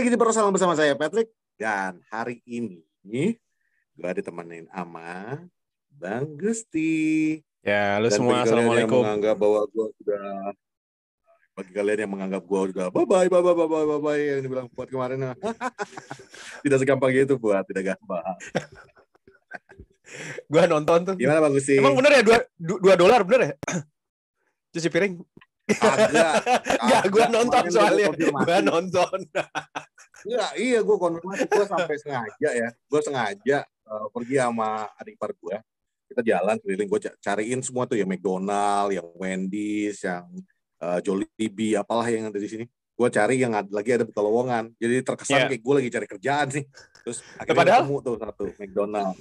lagi di Persoalan bersama saya Patrick dan hari ini gue ditemenin sama Bang Gusti. Ya, lu dan semua. Assalamualaikum. Yang menganggap bahwa gue sudah bagi kalian yang menganggap gue sudah bye bye bye bye bye bye bye, bye yang dibilang buat kemarin tidak segampang itu buat tidak gampang. gue nonton tuh. Gimana Bang Gusti? Emang bener ya dua dua dolar bener ya? Cuci piring. Agak. Enggak, gue nonton soalnya. Gue nonton. Iya, iya gue konfirmasi. Gue sampai sengaja ya. Gue sengaja uh, pergi sama adik ipar gue. Kita jalan keliling. Gue cariin semua tuh ya McDonald, yang Wendy's, yang uh, Jollibee, apalah yang ada di sini. Gue cari yang ada, lagi ada buka lowongan. Jadi terkesan yeah. kayak gue lagi cari kerjaan sih. Terus akhirnya ketemu tuh satu McDonald.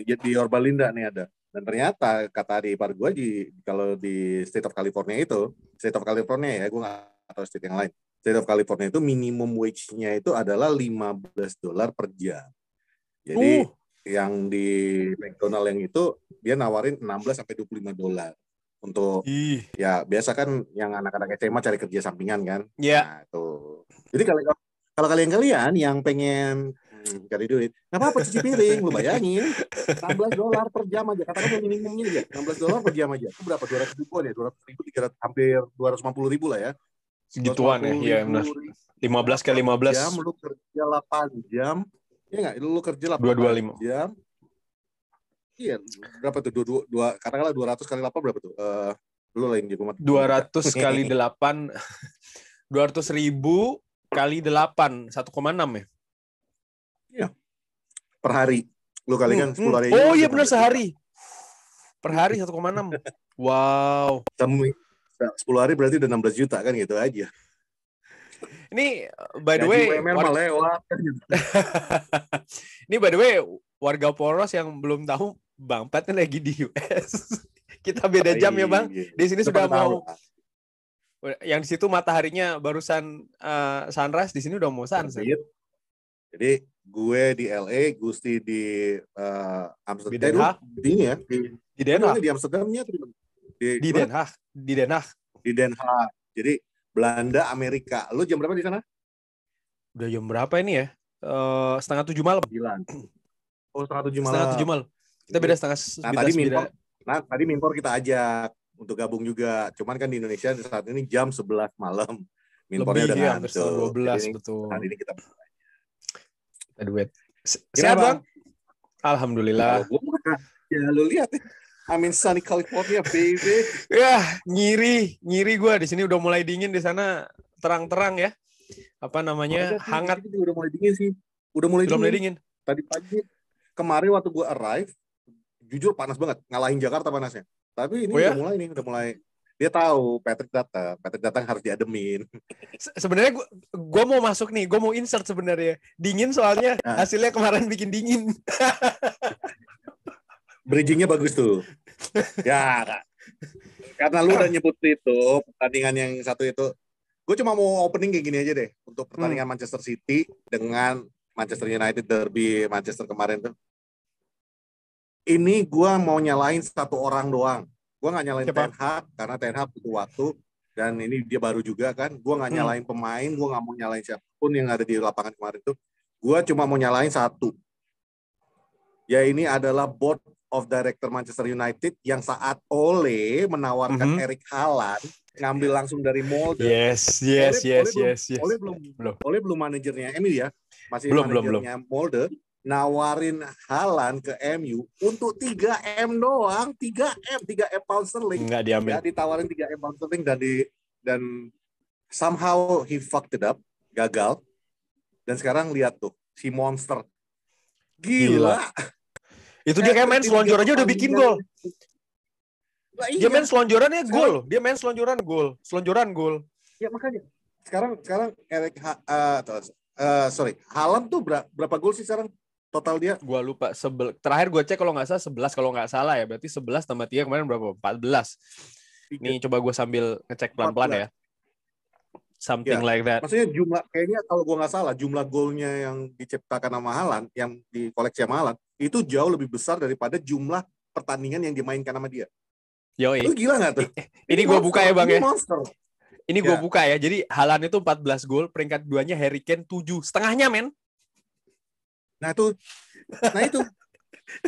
Di Orbalinda nih ada. Dan ternyata kata adik ipar gue di kalau di State of California itu, State of California ya, gue nggak tahu state yang lain State of California itu minimum wage-nya itu adalah 15 dolar per jam. Jadi uh. yang di McDonald yang itu dia nawarin 16 sampai 25 dolar untuk Ih. ya biasa kan yang anak-anak SMA cari kerja sampingan kan. Iya. Yeah. Nah, Jadi kalau kalau kalian-kalian yang pengen hmm, cari duit, nggak apa-apa cuci piring, lu bayangin 16 dolar per jam aja. Katakan minimumnya aja 16 dolar per jam aja. Itu berapa? 200 ya, ribu ya, 200 ribu, 300, hampir 250 ribu lah ya segituan ya, ya benar. 15 ke 15 jam lu kerja 8 jam. Iya enggak? Lu kerja 8 225 jam. Iya, berapa tuh? 22 dua, katakanlah 200 kali 8 berapa tuh? Eh uh, lu lain gitu. 200 kali 8 200 ribu kali 8 1,6 ya? Iya. Per hari. Lu kali kan hmm, 10 hari. Hmm. Oh iya kan benar sehari. Per hari 1,6. wow. Temui 10 hari berarti udah 16 juta kan gitu aja. Ini by the way Ini by the way warga Poros yang belum tahu Bang Pat kan lagi di US. Kita beda jam ya Bang. Iya. Di sini sudah mau yang di situ mataharinya barusan uh, sunrise, di sini udah mau sunset. Jadi gue di LA, Gusti di uh, Amsterdam. Di Den Haag? ya. Di, di Di Amsterdamnya. Di, di Den Haag. Di Den Haag. Di Den Haag. Jadi Belanda, Amerika. Lu jam berapa di sana? Udah jam berapa ini ya? Uh, setengah tujuh malam. Oh setengah tujuh malam. Setengah tujuh malam. Kita beda setengah. Nah, nah tadi minpor, nah tadi minpor kita ajak untuk gabung juga. Cuman kan di Indonesia saat ini jam sebelas malam. Minpornya udah ya, hampir ini, betul. hari ini kita kita duet. Sehat bang? Alhamdulillah. Ya, lu lihat ya. I'm in sunny California, baby. ya, nyiri nyiri gue di sini udah mulai dingin di sana terang-terang ya. Apa namanya? Sih, hangat. Udah mulai dingin sih. Udah mulai udah dingin. Mulai dingin. Tadi pagi kemarin waktu gue arrive, jujur panas banget, ngalahin Jakarta panasnya. Tapi ini oh, ya? udah mulai nih, udah mulai dia tahu Patrick datang, Patrick datang harus diademin. Se sebenarnya gue gua mau masuk nih, gue mau insert sebenarnya. Dingin soalnya nah. hasilnya kemarin bikin dingin. Bridgingnya bagus tuh ya kak karena lu udah nyebut itu pertandingan yang satu itu gue cuma mau opening kayak gini aja deh untuk pertandingan hmm. Manchester City dengan Manchester United derby Manchester kemarin tuh ini gue mau nyalain satu orang doang gue nggak nyalain Ten Hag karena Ten Hag butuh waktu dan ini dia baru juga kan gue nggak hmm. nyalain hmm. pemain gue nggak mau nyalain siapapun yang ada di lapangan kemarin tuh gue cuma mau nyalain satu ya ini adalah bot of Director Manchester United yang saat Ole menawarkan mm -hmm. Erik Haaland ngambil iya. langsung dari Molde. Yes, yes, Ole, yes, Ole yes, belum, yes. Ole belum, belum. Ole belum manajernya MU ya, masih belum, manajernya belum, belum. Molde. Nawarin Haaland ke MU untuk 3 M doang, 3 M, 3 M pound sterling. Enggak diambil. Ya, ditawarin 3 M pound sterling dan di dan somehow he fucked it up, gagal. Dan sekarang lihat tuh si monster. Gila. Gila. Itu dia kayak main selonjor aja udah bikin gol. Dia iya. main selonjoran ya gol. Dia main selonjoran gol. Selonjoran gol. Ya makanya. Sekarang sekarang Erik uh, eh, eh, sorry, halam tuh berapa, gol sih sekarang? total dia? Gua lupa. Sebel terakhir gua cek kalau nggak salah 11 kalau nggak salah ya. Berarti 11 tambah 3 kemarin berapa? 14. ini coba gua sambil ngecek pelan-pelan ya something yeah. like that. Maksudnya jumlah kayaknya kalau gua nggak salah jumlah golnya yang diciptakan sama Halan, yang di koleksi sama Halan itu jauh lebih besar daripada jumlah pertandingan yang dimainkan sama dia. Yo, itu gila nggak tuh? Eh, ini, ini gue buka ya bang ya. Monster. Ini gue yeah. buka ya. Jadi Halan itu 14 gol, peringkat duanya Harry Kane 7. Setengahnya men. Nah itu. Nah itu.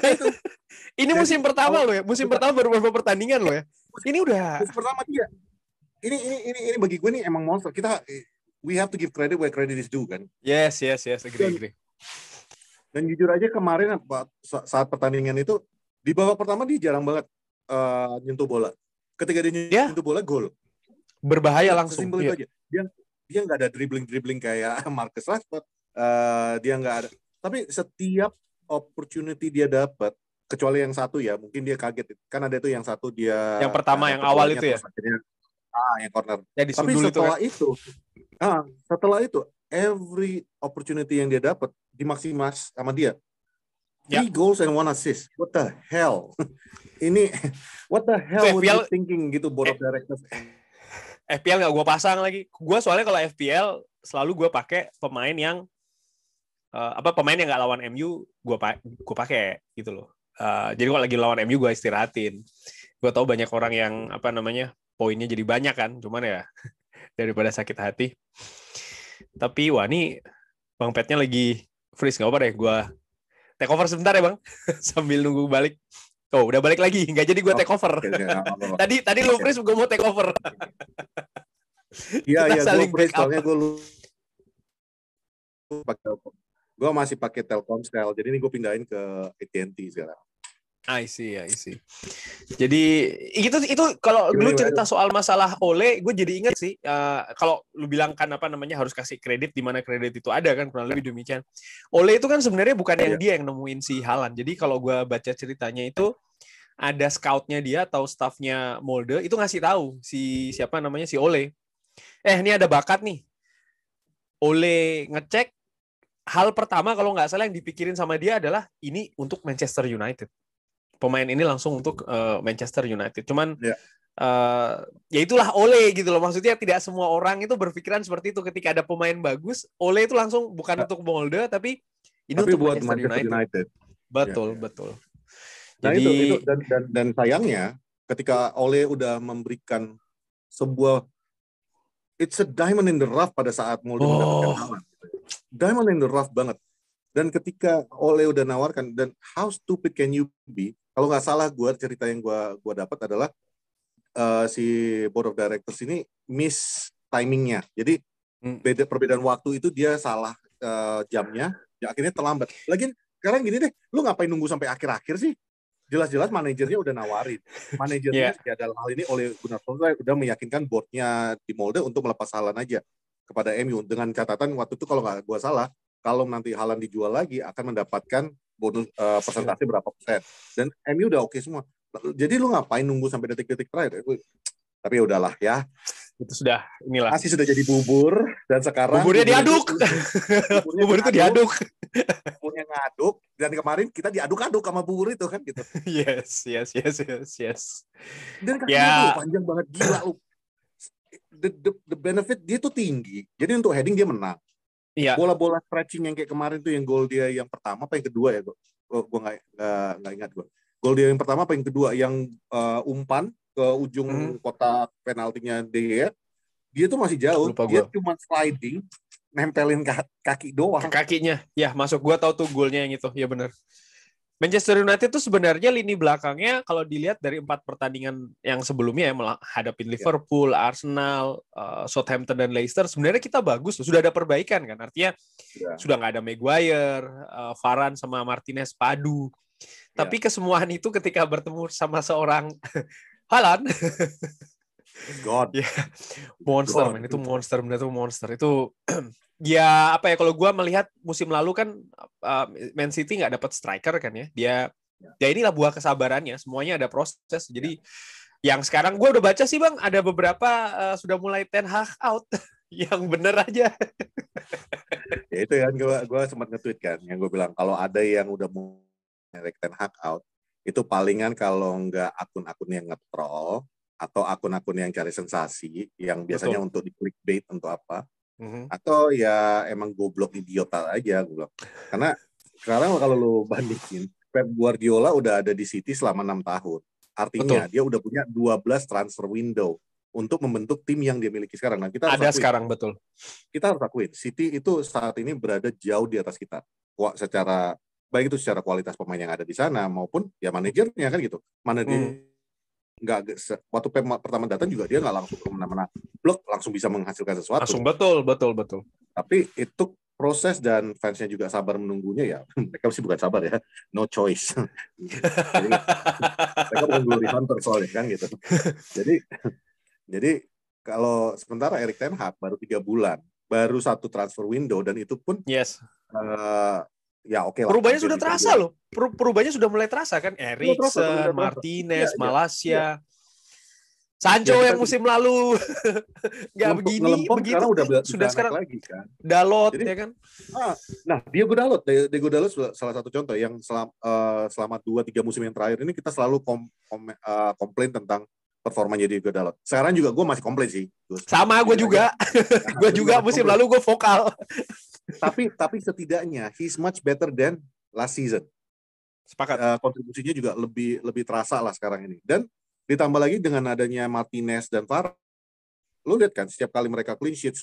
nah itu. ini musim pertama loh ya. Musim pertama baru beberapa pertandingan loh ya. Ini udah. Musim pertama dia ini ini ini ini bagi gue nih emang monster. Kita we have to give credit where credit is due kan. Yes, yes, yes, agree, dan, agree. Dan jujur aja kemarin saat pertandingan itu di babak pertama dia jarang banget uh, nyentuh bola. Ketika dia yeah. Ya. nyentuh bola gol. Berbahaya langsung. yeah. aja. Dia dia nggak ada dribbling dribbling kayak Marcus Rashford. Uh, dia nggak ada. Tapi setiap opportunity dia dapat kecuali yang satu ya mungkin dia kaget kan ada itu yang satu dia yang pertama yang awal itu ya ah yang corner ya, tapi setelah itu, kan? itu ah, setelah itu every opportunity yang dia dapat dimaksimas sama dia ya. Three goals and one assist. What the hell? Ini what the hell Itu FPL, thinking gitu board of directors. Eh, FPL nggak gue pasang lagi. Gue soalnya kalau FPL selalu gue pakai pemain yang uh, apa pemain yang nggak lawan MU gue pa gue pakai gitu loh. Uh, jadi kalau lagi lawan MU gue istirahatin. Gue tahu banyak orang yang apa namanya poinnya jadi banyak kan, cuman ya daripada sakit hati. Tapi wah ini Bang Petnya lagi freeze nggak apa deh, gue take over sebentar ya Bang sambil nunggu balik. Oh udah balik lagi, nggak jadi gue oh, take over. tadi tadi lu freeze gue mau take over. Iya iya gue freeze soalnya gue lu gue masih pakai Telkomsel, jadi ini gue pindahin ke AT&T sekarang. I see, I see. Jadi itu itu kalau dulu cerita soal masalah Ole, gue jadi ingat sih. Uh, kalau lu bilang kan apa namanya harus kasih kredit di mana kredit itu ada kan kurang lebih demikian. Ole itu kan sebenarnya bukan yang iya. dia yang nemuin si Halan. Jadi kalau gue baca ceritanya itu ada scoutnya dia atau staffnya Molde itu ngasih tahu si siapa namanya si Ole. Eh ini ada bakat nih. Ole ngecek hal pertama kalau nggak salah yang dipikirin sama dia adalah ini untuk Manchester United pemain ini langsung untuk uh, Manchester United. Cuman yeah. Ya. uh, ya itulah Ole gitu loh. Maksudnya tidak semua orang itu berpikiran seperti itu ketika ada pemain bagus, Ole itu langsung bukan nah. untuk Molde tapi ini tapi untuk buat Manchester, United. United. Betul, yeah. betul. Nah, Jadi itu, itu dan, dan dan sayangnya ketika Ole udah memberikan sebuah it's a diamond in the rough pada saat Molde oh. mendapatkan Diamond in the rough banget. Dan ketika Ole udah nawarkan dan how stupid can you be kalau nggak salah gue cerita yang gue gua dapat adalah uh, si board of directors ini miss timingnya jadi hmm. beda perbedaan waktu itu dia salah uh, jamnya ya akhirnya terlambat lagi sekarang gini deh lu ngapain nunggu sampai akhir-akhir sih jelas-jelas iya. manajernya udah nawarin manajernya yeah. ya dalam hal ini oleh Gunnar Solskjaer udah meyakinkan boardnya di Molde untuk melepas Halan aja kepada MU dengan catatan waktu itu kalau nggak gua salah kalau nanti Halan dijual lagi akan mendapatkan bonus uh, persentase berapa persen dan MU udah oke okay semua jadi lu ngapain nunggu sampai detik-detik terakhir tapi ya udahlah ya itu sudah inilah masih sudah jadi bubur dan sekarang buburnya diaduk buburnya bubur itu diaduk buburnya ngaduk dan kemarin kita diaduk-aduk sama bubur itu kan gitu yes yes yes yes yes dan kan yeah. Itu, panjang banget gila lu the, the, the benefit dia tuh tinggi jadi untuk heading dia menang Iya. Bola-bola stretching yang kayak kemarin tuh yang gol dia yang pertama apa yang kedua ya gue gue nggak nggak ingat gue. Gol dia yang pertama apa yang kedua yang uh, umpan ke ujung hmm. kotak penaltinya dia dia tuh masih jauh Lupa dia cuma sliding nempelin kaki doang kakinya ya masuk gua tahu tuh golnya yang itu ya benar Manchester United itu sebenarnya lini belakangnya kalau dilihat dari empat pertandingan yang sebelumnya ya menghadapi iya. Liverpool, yeah. Arsenal, uh, Southampton dan Leicester sebenarnya kita bagus sudah ada perbaikan kan artinya yeah. sudah nggak ada Maguire, uh, Varane sama Martinez padu. Yeah. Tapi kesemuaan itu ketika bertemu sama seorang Halan God. ya. Monster, God. man. Itu monster, benar itu monster. Itu ya apa ya kalau gua melihat musim lalu kan uh, Man City nggak dapat striker kan ya. Dia ya inilah buah kesabarannya. Semuanya ada proses. Jadi yeah. yang sekarang gua udah baca sih bang, ada beberapa uh, sudah mulai ten hag out. yang bener aja. ya itu kan gue gua sempat nge-tweet kan yang gue bilang kalau ada yang udah mau ten hag out itu palingan kalau nggak akun-akun yang ngetrol atau akun-akun yang cari sensasi yang biasanya Betul. untuk di clickbait untuk apa mm-hmm. atau ya emang goblok idiota aja goblok karena sekarang kalau lu bandingin Pep Guardiola udah ada di City selama enam tahun artinya Betul. dia udah punya 12 transfer window untuk membentuk tim yang dia miliki sekarang. Nah, kita ada akuin. sekarang betul. Kita harus akuin, City itu saat ini berada jauh di atas kita. Secara baik itu secara kualitas pemain yang ada di sana maupun ya manajernya kan gitu. manajer hmm nggak waktu pertama datang juga dia nggak langsung kemana-mana blok langsung bisa menghasilkan sesuatu langsung betul betul betul tapi itu proses dan fansnya juga sabar menunggunya ya mereka sih bukan sabar ya no choice jadi, mereka menunggu glory hunter soalnya kan gitu jadi jadi kalau sementara Erik Ten Hag baru tiga bulan baru satu transfer window dan itu pun yes uh, ya oke okay Perubahannya sudah terasa loh. Per perubahannya sudah mulai terasa kan Erikson, Martinez, ya, Malaysia. Ya. Sancho ya, yang musim lalu nggak begini, begitu sekarang udah kan? sudah sekarang lagi kan. Dalot Jadi, ya kan. Ah, nah, gue Dalot, Diego Dalot salah satu contoh yang selam, uh, selama dua tiga musim yang terakhir ini kita selalu kom, kom, uh, komplain tentang performanya Diego Dalot. Sekarang juga gue masih komplain sih. Gua, Sama iya, gue juga. Iya. gue juga musim lalu gue vokal tapi tapi setidaknya he's much better than last season. Sepakat. Uh, kontribusinya juga lebih lebih terasa lah sekarang ini. Dan ditambah lagi dengan adanya Martinez dan Var, lu lihat kan setiap kali mereka clean sheet,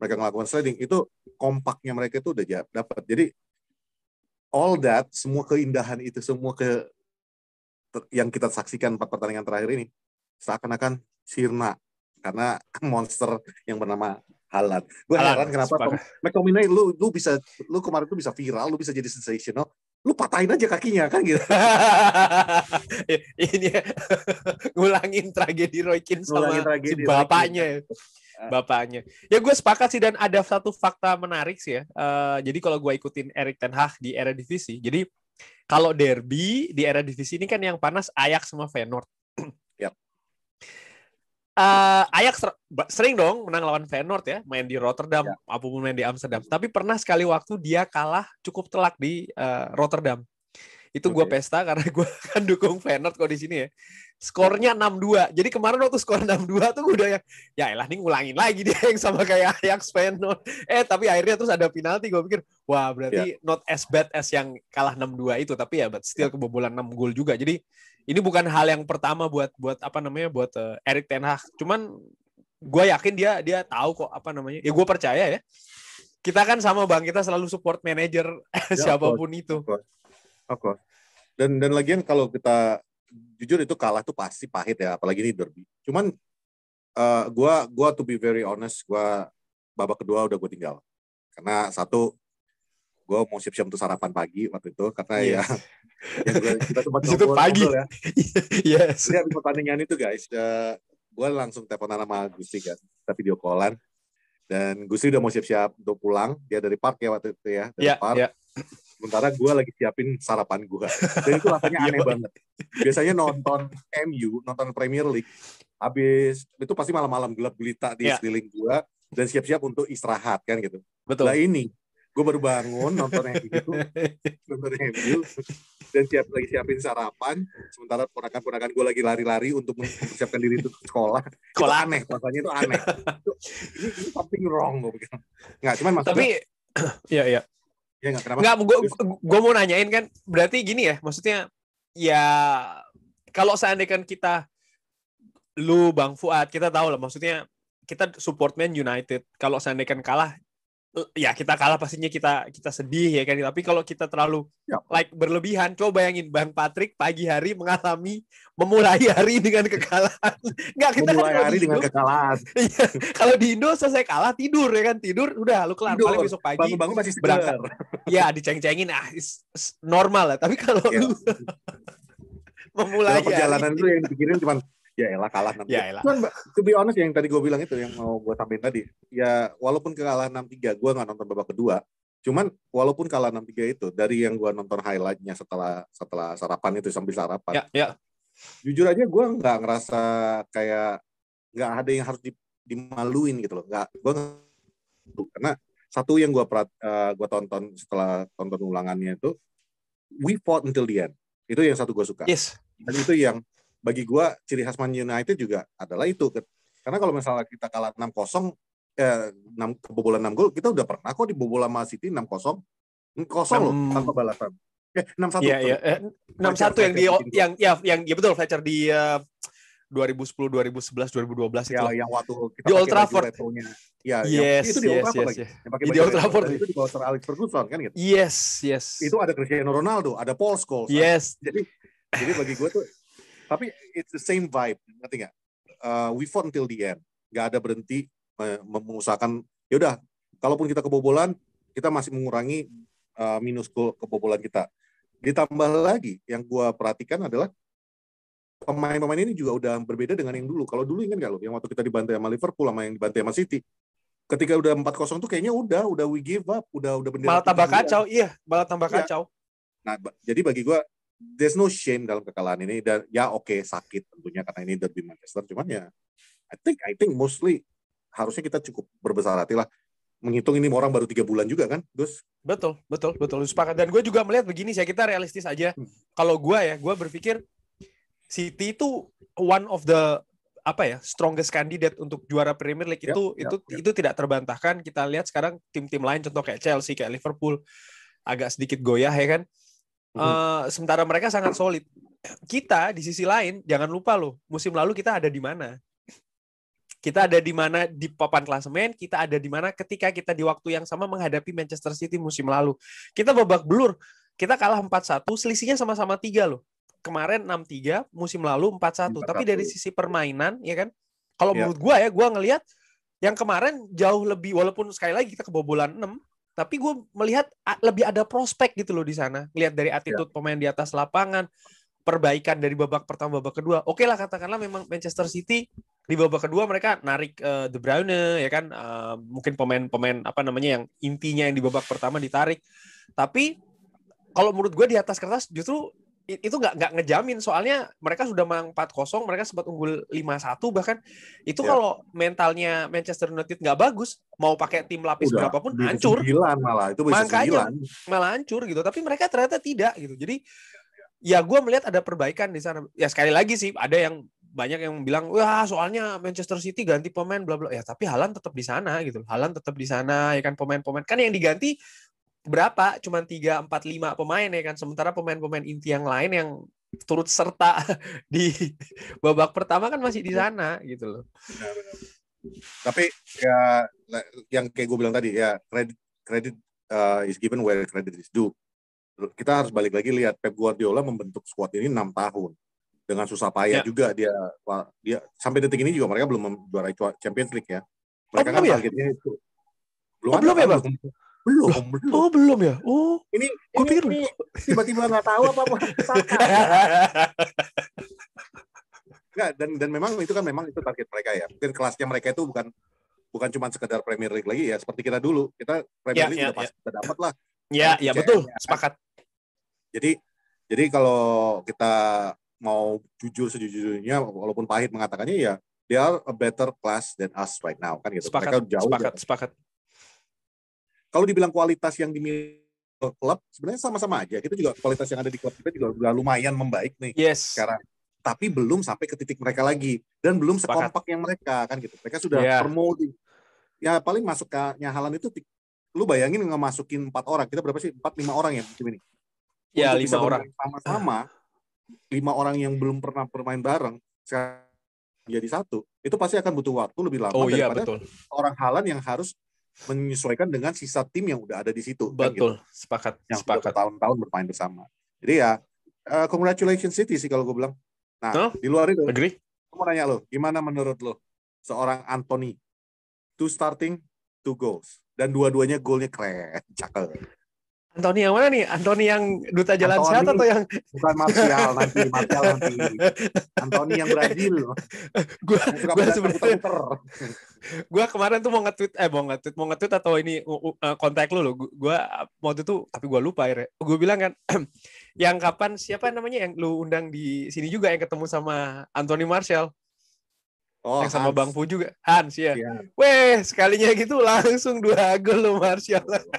mereka melakukan sliding itu kompaknya mereka itu udah dapat. Jadi all that semua keindahan itu semua ke yang kita saksikan empat pertandingan terakhir ini seakan-akan sirna karena monster yang bernama Halan. Gue heran kenapa McTominay lu lu bisa lu kemarin tuh bisa viral, lu bisa jadi sensational. Lu patahin aja kakinya kan gitu. Ini ya, ngulangin tragedi Roy Keane sama tragedi si bapaknya. Ah. Bapaknya. Ya gue sepakat sih dan ada satu fakta menarik sih ya. Uh, jadi kalau gue ikutin Erik Ten Hag di era divisi, jadi kalau derby di era divisi ini kan yang panas Ajax sama Feyenoord uh, Ajax sering dong menang lawan Feyenoord ya, main di Rotterdam, ya. apapun main di Amsterdam. Tapi pernah sekali waktu dia kalah cukup telak di uh, Rotterdam. Itu okay. gue pesta karena gue kan dukung Feyenoord kok di sini ya. Skornya 6-2. Jadi kemarin waktu skor 6-2 tuh udah yang, ya elah nih ngulangin lagi dia yang sama kayak Ajax Feyenoord. Eh tapi akhirnya terus ada penalti gue pikir, wah berarti yeah. not as bad as yang kalah 6-2 itu. Tapi ya but still yeah. kebobolan 6 gol juga. Jadi ini bukan hal yang pertama buat buat apa namanya buat uh, Erik Ten Hag. Cuman gue yakin dia dia tahu kok apa namanya. Ya gue percaya ya. Kita kan sama bang, kita selalu support manager ya, siapapun itu. Oke, Okay. Dan dan lagian kalau kita jujur itu kalah tuh pasti pahit ya, apalagi ini derby. Cuman uh, eh, gue gua to be very honest, gue babak kedua udah gue tinggal. Karena satu gue mau siap-siap untuk sarapan pagi waktu itu karena ya yes. ya, ya kita sempat ngobrol, pagi. ya. yes. Jadi iya, pertandingan itu guys, uh, eh, gue langsung telepon sama Gusti kan, kita video callan. Dan Gusti udah mau siap-siap untuk pulang, dia dari park ya waktu itu ya, dari yeah, park. Yeah sementara gue lagi siapin sarapan gue dan itu rasanya iya, aneh banget biasanya nonton MU nonton Premier League habis itu pasti malam-malam gelap gulita di yeah. sekeliling gue dan siap-siap untuk istirahat kan gitu betul nah ini gue baru bangun nonton MU nonton MU dan siap lagi siapin sarapan sementara ponakan-ponakan gue lagi lari-lari untuk mempersiapkan diri untuk sekolah sekolah itu aneh rasanya itu aneh itu, ini, ini something wrong gue nggak cuman maksudnya tapi ya ya Ya nggak Nggak, gue mau nanyain kan, berarti gini ya, maksudnya ya kalau seandainya kita lu Bang Fuad kita tahu lah maksudnya kita support Man United kalau seandainya kalah Eh, ya kita kalah pastinya kita kita sedih ya kan tapi kalau kita terlalu ya. like berlebihan coba bayangin bang Patrick pagi hari mengalami memulai hari dengan kekalahan nggak kita kan memulai hari Indo, dengan kekalahan ya, kalau di Indo selesai kalah tidur ya kan tidur udah lu kelar paling besok pagi bangun, bangun masih berangkat ya diceng-cengin ah normal lah tapi kalau ya. lu memulai Dalam perjalanan hari, itu yang dipikirin cuma ya elah kalah 6 ya elah. Cuman to be honest yang tadi gue bilang itu yang mau gue tambahin tadi. Ya walaupun kalah 6-3 gue nggak nonton babak kedua. Cuman walaupun kalah 6-3 itu dari yang gue nonton highlightnya setelah setelah sarapan itu sambil sarapan. Ya, ya. Jujur aja gue nggak ngerasa kayak nggak ada yang harus di, dimaluin gitu loh. Nggak gue karena satu yang gue uh, eh, gua tonton setelah tonton ulangannya itu we fought until the end. Itu yang satu gue suka. Yes. Dan itu yang bagi gue ciri khas Man United juga adalah itu. Karena kalau misalnya kita kalah 6-0, eh, 6, kebobolan enam gol, kita udah pernah kok di dibobolan man City 6-0. 6 loh, tanpa balasan. Eh, 6-1. satu iya, iya, Eh, 6 yang di, yang, ya, yang, ya betul, Fletcher di uh, 2010, 2011, 2012 ya, itu. yang waktu kita di Old Trafford. Ya, yes, yang, itu di Old Trafford yes, lagi. Yes. Yang di Old Trafford. Itu di bawah Sir Alex Ferguson kan gitu. Yes, yes. Itu ada Cristiano Ronaldo, ada Paul Scholes. Yes. Kan? Jadi jadi bagi gue tuh tapi it's the same vibe, ngerti nggak? Uh, we fought until the end. Nggak ada berhenti mengusahakan. Yaudah, kalaupun kita kebobolan, kita masih mengurangi uh, minus goal kebobolan kita. Ditambah lagi, yang gue perhatikan adalah pemain-pemain ini juga udah berbeda dengan yang dulu. Kalau dulu ingat nggak lo, yang waktu kita dibantai sama Liverpool sama yang dibantai sama City, ketika udah 4-0 tuh kayaknya udah udah we give up, udah udah bendera. Malah tambah kacau, iya, malah tambah iya. kacau. Nah, jadi bagi gue there's no shame dalam kekalahan ini dan ya oke okay, sakit tentunya karena ini derby Manchester cuman ya I think I think mostly harusnya kita cukup berbesar hati lah menghitung ini orang baru tiga bulan juga kan Gus betul betul betul sepakat dan gue juga melihat begini sih kita realistis aja hmm. kalau gue ya gue berpikir City itu one of the apa ya strongest candidate untuk juara Premier League yep, itu yep, itu yep. itu tidak terbantahkan kita lihat sekarang tim-tim lain contoh kayak Chelsea kayak Liverpool agak sedikit goyah ya kan Uh, sementara mereka sangat solid. Kita di sisi lain jangan lupa loh, musim lalu kita ada di mana? Kita ada di mana di papan klasemen, kita ada di mana ketika kita di waktu yang sama menghadapi Manchester City musim lalu. Kita babak belur. Kita kalah 4-1, selisihnya sama-sama 3 loh. Kemarin 6-3, musim lalu 4-1. Tapi dari sisi permainan, ya kan? Kalau iya. ya. menurut gue ya, gue ngelihat yang kemarin jauh lebih walaupun sekali lagi kita kebobolan 6, tapi gue melihat lebih ada prospek gitu loh di sana lihat dari iya. attitude ya. pemain di atas lapangan perbaikan dari babak pertama babak kedua oke okay lah katakanlah memang Manchester City di babak kedua mereka narik uh, De Bruyne ya kan uh, mungkin pemain-pemain apa namanya yang intinya yang di babak pertama ditarik tapi kalau menurut gue di atas kertas justru itu nggak nggak ngejamin soalnya mereka sudah menang 4-0 mereka sempat unggul lima satu bahkan itu yeah. kalau mentalnya Manchester United nggak bagus mau pakai tim lapis Udah, berapapun hancur malah itu bisa makanya malah hancur gitu tapi mereka ternyata tidak gitu jadi ya gue melihat ada perbaikan di sana ya sekali lagi sih ada yang banyak yang bilang wah soalnya Manchester City ganti pemain bla bla ya tapi Halan tetap di sana gitu Halan tetap di sana ya kan pemain-pemain kan yang diganti berapa? cuma 3, 4, 5 pemain ya kan. Sementara pemain-pemain inti yang lain yang turut serta di babak pertama kan masih di iya. sana gitu loh. Tapi ya yang kayak gue bilang tadi ya kredit kredit uh, is given where credit is due. Kita harus balik lagi lihat Pep Guardiola membentuk squad ini enam tahun dengan susah payah yeah. juga dia dia sampai detik ini juga mereka belum juara Champions League ya. Mereka oh, kan ya? targetnya itu belum, oh, belum ya bang belum, Loh, belum. Oh, belum ya? Oh. Ini gue pikir ini tiba-tiba nggak tahu apa apa. nggak dan dan memang itu kan memang itu target mereka ya. Mungkin kelasnya mereka itu bukan bukan cuma sekedar Premier League lagi ya, seperti kita dulu. Kita Premier ya, League ya, udah ya. pasti kita dapat lah. Ya, ya betul, ya. sepakat. Jadi jadi kalau kita mau jujur sejujurnya walaupun pahit mengatakannya ya they are a better class than us right now kan gitu. Sepakat, mereka jauh sepakat, sepakat. Kalau dibilang kualitas yang dimiliki klub sebenarnya sama-sama aja. Kita juga kualitas yang ada di klub kita juga sudah lumayan membaik nih yes. sekarang. Tapi belum sampai ke titik mereka lagi dan belum sekompak yang mereka kan gitu. Mereka sudah yeah. termolding. Ya paling masuk ke Nyahalan itu lu bayangin nggak masukin empat orang. Kita berapa sih? Empat lima orang ya tim ini. Ya lima orang sama-sama. Lima orang yang belum pernah bermain bareng sekarang jadi satu itu pasti akan butuh waktu lebih lama oh, iya, daripada iya, orang halan yang harus menyesuaikan dengan sisa tim yang udah ada di situ. Betul, kan, gitu. sepakat. Yang sepakat. tahun-tahun bermain bersama. Jadi ya, uh, congratulations City sih kalau gue bilang. Nah, huh? di luar itu, gue mau nanya lo, gimana menurut lo seorang Anthony, two starting, two goals, dan dua-duanya golnya keren, cakep. Antoni yang mana nih? Antoni yang duta jalan Antoni, sehat atau yang bukan Martial nanti Martial nanti. Antoni yang Brazil. gua gua sebenarnya gua kemarin tuh mau nge-tweet eh mau nge-tweet mau nge-tweet atau ini uh, kontak lu loh. Gua waktu itu tapi gua lupa ya. Gua bilang kan yang kapan siapa namanya yang lu undang di sini juga yang ketemu sama Antoni Martial. Oh, yang sama Hans. Bang Fu juga. Hans ya. Yeah. Weh, sekalinya gitu langsung dua gol lo Martial.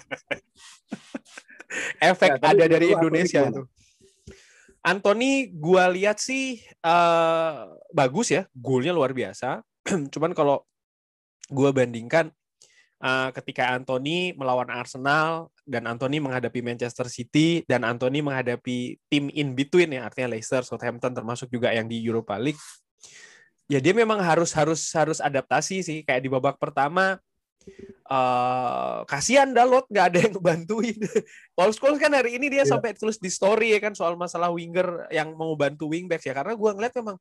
Efek ya, ada dari Indonesia itu. Anthony gua lihat sih uh, bagus ya, golnya luar biasa. Cuman kalau gua bandingkan uh, ketika Anthony melawan Arsenal dan Anthony menghadapi Manchester City dan Anthony menghadapi tim in between ya artinya Leicester, Southampton termasuk juga yang di Europa League ya dia memang harus harus harus adaptasi sih kayak di babak pertama uh, kasihan Dalot nggak ada yang bantuin. Paul Scholes kan hari ini dia yeah. sampai tulis di story ya kan soal masalah winger yang mau bantu wingback ya karena gua ngeliat memang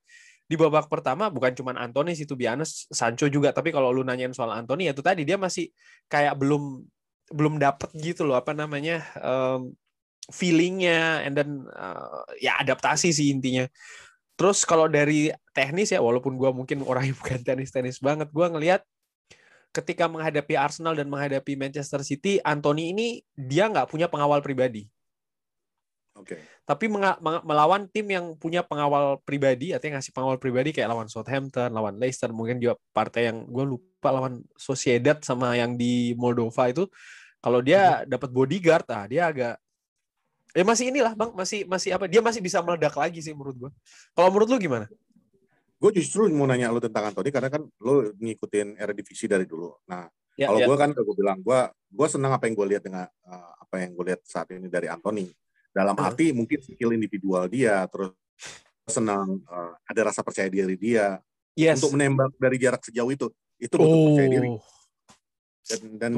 di babak pertama bukan cuman Anthony situ Bianes, Sancho juga tapi kalau lu nanyain soal Anthony ya itu tadi dia masih kayak belum belum dapet gitu loh apa namanya um, feelingnya and then uh, ya adaptasi sih intinya Terus kalau dari teknis ya, walaupun gue mungkin orang yang bukan tenis-tenis banget, gue ngelihat ketika menghadapi Arsenal dan menghadapi Manchester City, Anthony ini dia nggak punya pengawal pribadi. Oke. Okay. Tapi melawan tim yang punya pengawal pribadi, artinya ngasih pengawal pribadi kayak lawan Southampton, lawan Leicester, mungkin juga partai yang gue lupa lawan Sociedad sama yang di Moldova itu, kalau dia mhm. dapat bodyguard, ah dia agak ya masih inilah bang masih masih apa dia masih bisa meledak lagi sih menurut gua kalau menurut lu gimana gue justru mau nanya lu tentang Anthony karena kan lu ngikutin era divisi dari dulu nah ya, kalau ya. gue kan gue bilang gua gua senang apa yang gue lihat dengan uh, apa yang gue lihat saat ini dari Anthony dalam uh -huh. arti mungkin skill individual dia terus senang uh, eh, ada rasa percaya diri dia yes. untuk menembak dari jarak sejauh itu itu butuh oh. percaya diri oh. dan dan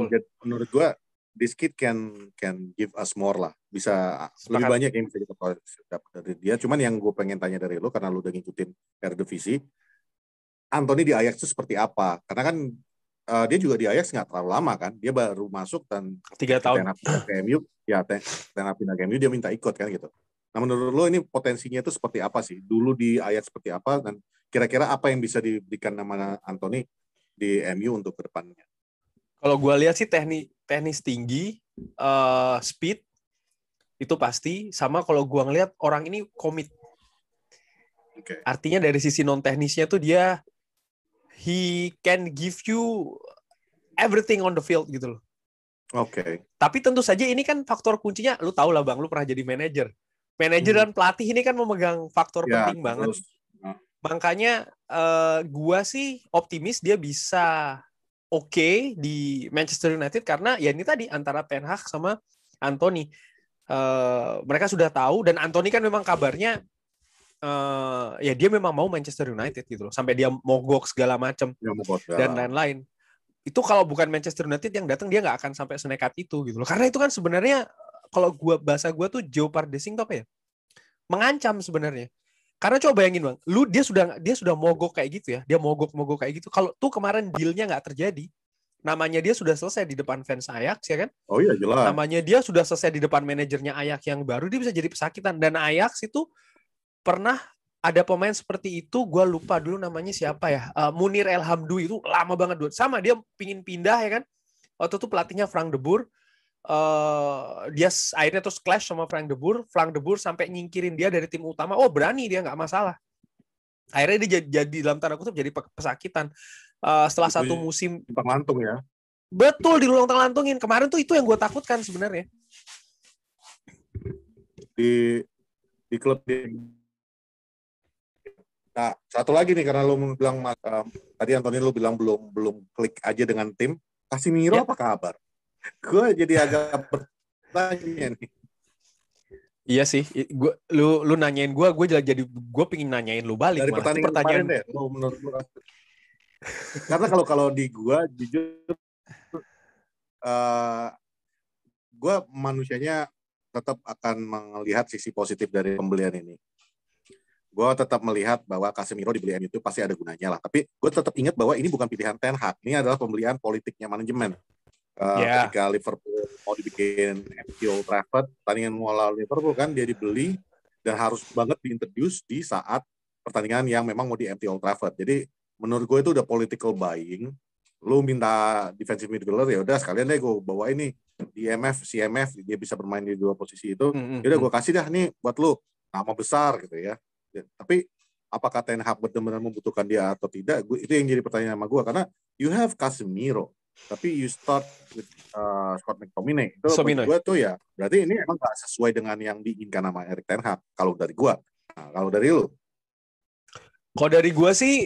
menurut gua this kid can can give us more lah bisa Sepakat. lebih banyak yang bisa kita dapat dari dia cuman yang gue pengen tanya dari lo karena lo udah ngikutin Eredivisie Anthony di Ajax itu seperti apa karena kan uh, dia juga di Ajax nggak terlalu lama kan dia baru masuk dan tiga tahun ke MU ya dan pindah ke MU dia minta ikut kan gitu nah menurut lo ini potensinya itu seperti apa sih dulu di Ajax seperti apa dan kira-kira apa yang bisa diberikan nama Anthony di MU untuk kedepannya kalau gue lihat sih teknik teknis tinggi, uh, speed itu pasti sama kalau gue ngelihat orang ini komit. Okay. Artinya dari sisi non teknisnya tuh dia he can give you everything on the field gitu loh. Oke. Okay. Tapi tentu saja ini kan faktor kuncinya, lu tau lah bang, lu pernah jadi manager. Manager hmm. dan pelatih ini kan memegang faktor yeah, penting terus. banget. Hmm. Makanya uh, gua sih optimis dia bisa oke di Manchester United karena ya ini tadi antara Ten Hag sama Anthony. Uh, mereka sudah tahu dan Anthony kan memang kabarnya uh, ya dia memang mau Manchester United gitu loh sampai dia mogok segala macam ya. dan lain-lain itu kalau bukan Manchester United yang datang dia nggak akan sampai senekat itu gitu loh karena itu kan sebenarnya kalau gua bahasa gua tuh Joe Pardesing apa ya mengancam sebenarnya karena coba bayangin bang, lu dia sudah dia sudah mogok kayak gitu ya, dia mogok mogok kayak gitu. Kalau tuh kemarin dealnya nggak terjadi, namanya dia sudah selesai di depan fans Ayak, ya kan? Oh iya jelas. Namanya dia sudah selesai di depan manajernya Ayak yang baru, dia bisa jadi pesakitan. Dan Ayak itu pernah ada pemain seperti itu gue lupa dulu namanya siapa ya uh, Munir Elhamdu itu lama banget dulu sama dia pingin pindah ya kan waktu itu pelatihnya Frank De Boer Eh, dia akhirnya terus clash sama Frank De Boer. Frank De Boer sampai nyingkirin dia dari tim utama. Oh berani dia nggak masalah. Akhirnya dia jadi, jadi dalam tanda kutip jadi pesakitan. Uh, setelah itu satu musim lantung ya. Betul di ruang lantungin. Kemarin tuh itu yang gue takutkan sebenarnya. Di di klub di Nah, satu lagi nih karena lu bilang um, tadi Antoni lu bilang belum belum klik aja dengan tim. Miro ya. apa kabar? gue jadi agak bertanya nih. Iya sih, gua, lu lu nanyain gue, gue jadi gue pingin nanyain lu balik. Dari pertanyaan, pertandingan pertanyaan deh, ya, oh, lu menurut gua. Karena kalau kalau di gue jujur, uh, eh, gue manusianya tetap akan melihat sisi positif dari pembelian ini. Gue tetap melihat bahwa Casemiro dibeli MU itu pasti ada gunanya lah. Tapi gue tetap ingat bahwa ini bukan pilihan Ten Hag, ini adalah pembelian politiknya manajemen yeah. Ya. Ketika Liverpool mau dibikin MT Old Trafford, pertandingan melawan Liverpool kan dia dibeli dan harus banget diintroduce di saat pertandingan yang memang mau di MT Old Trafford. Jadi menurut gue itu udah political buying. Lu minta defensive midfielder ya udah sekalian deh gue bawa ini di MF, CMF dia bisa bermain di dua posisi itu. Hmm, hmm, ya Udah hmm. gue kasih dah nih buat lu nama besar gitu ya. ya tapi apakah Ten Hag benar-benar membutuhkan dia atau tidak? Gue, itu yang jadi pertanyaan sama gue karena you have Casemiro tapi you start with uh, Scott McTominay itu so, gue tuh ya berarti ini emang gak sesuai dengan yang diinginkan sama Eric Ten Hag kalau dari gue nah, kalau dari lu kalau dari gue sih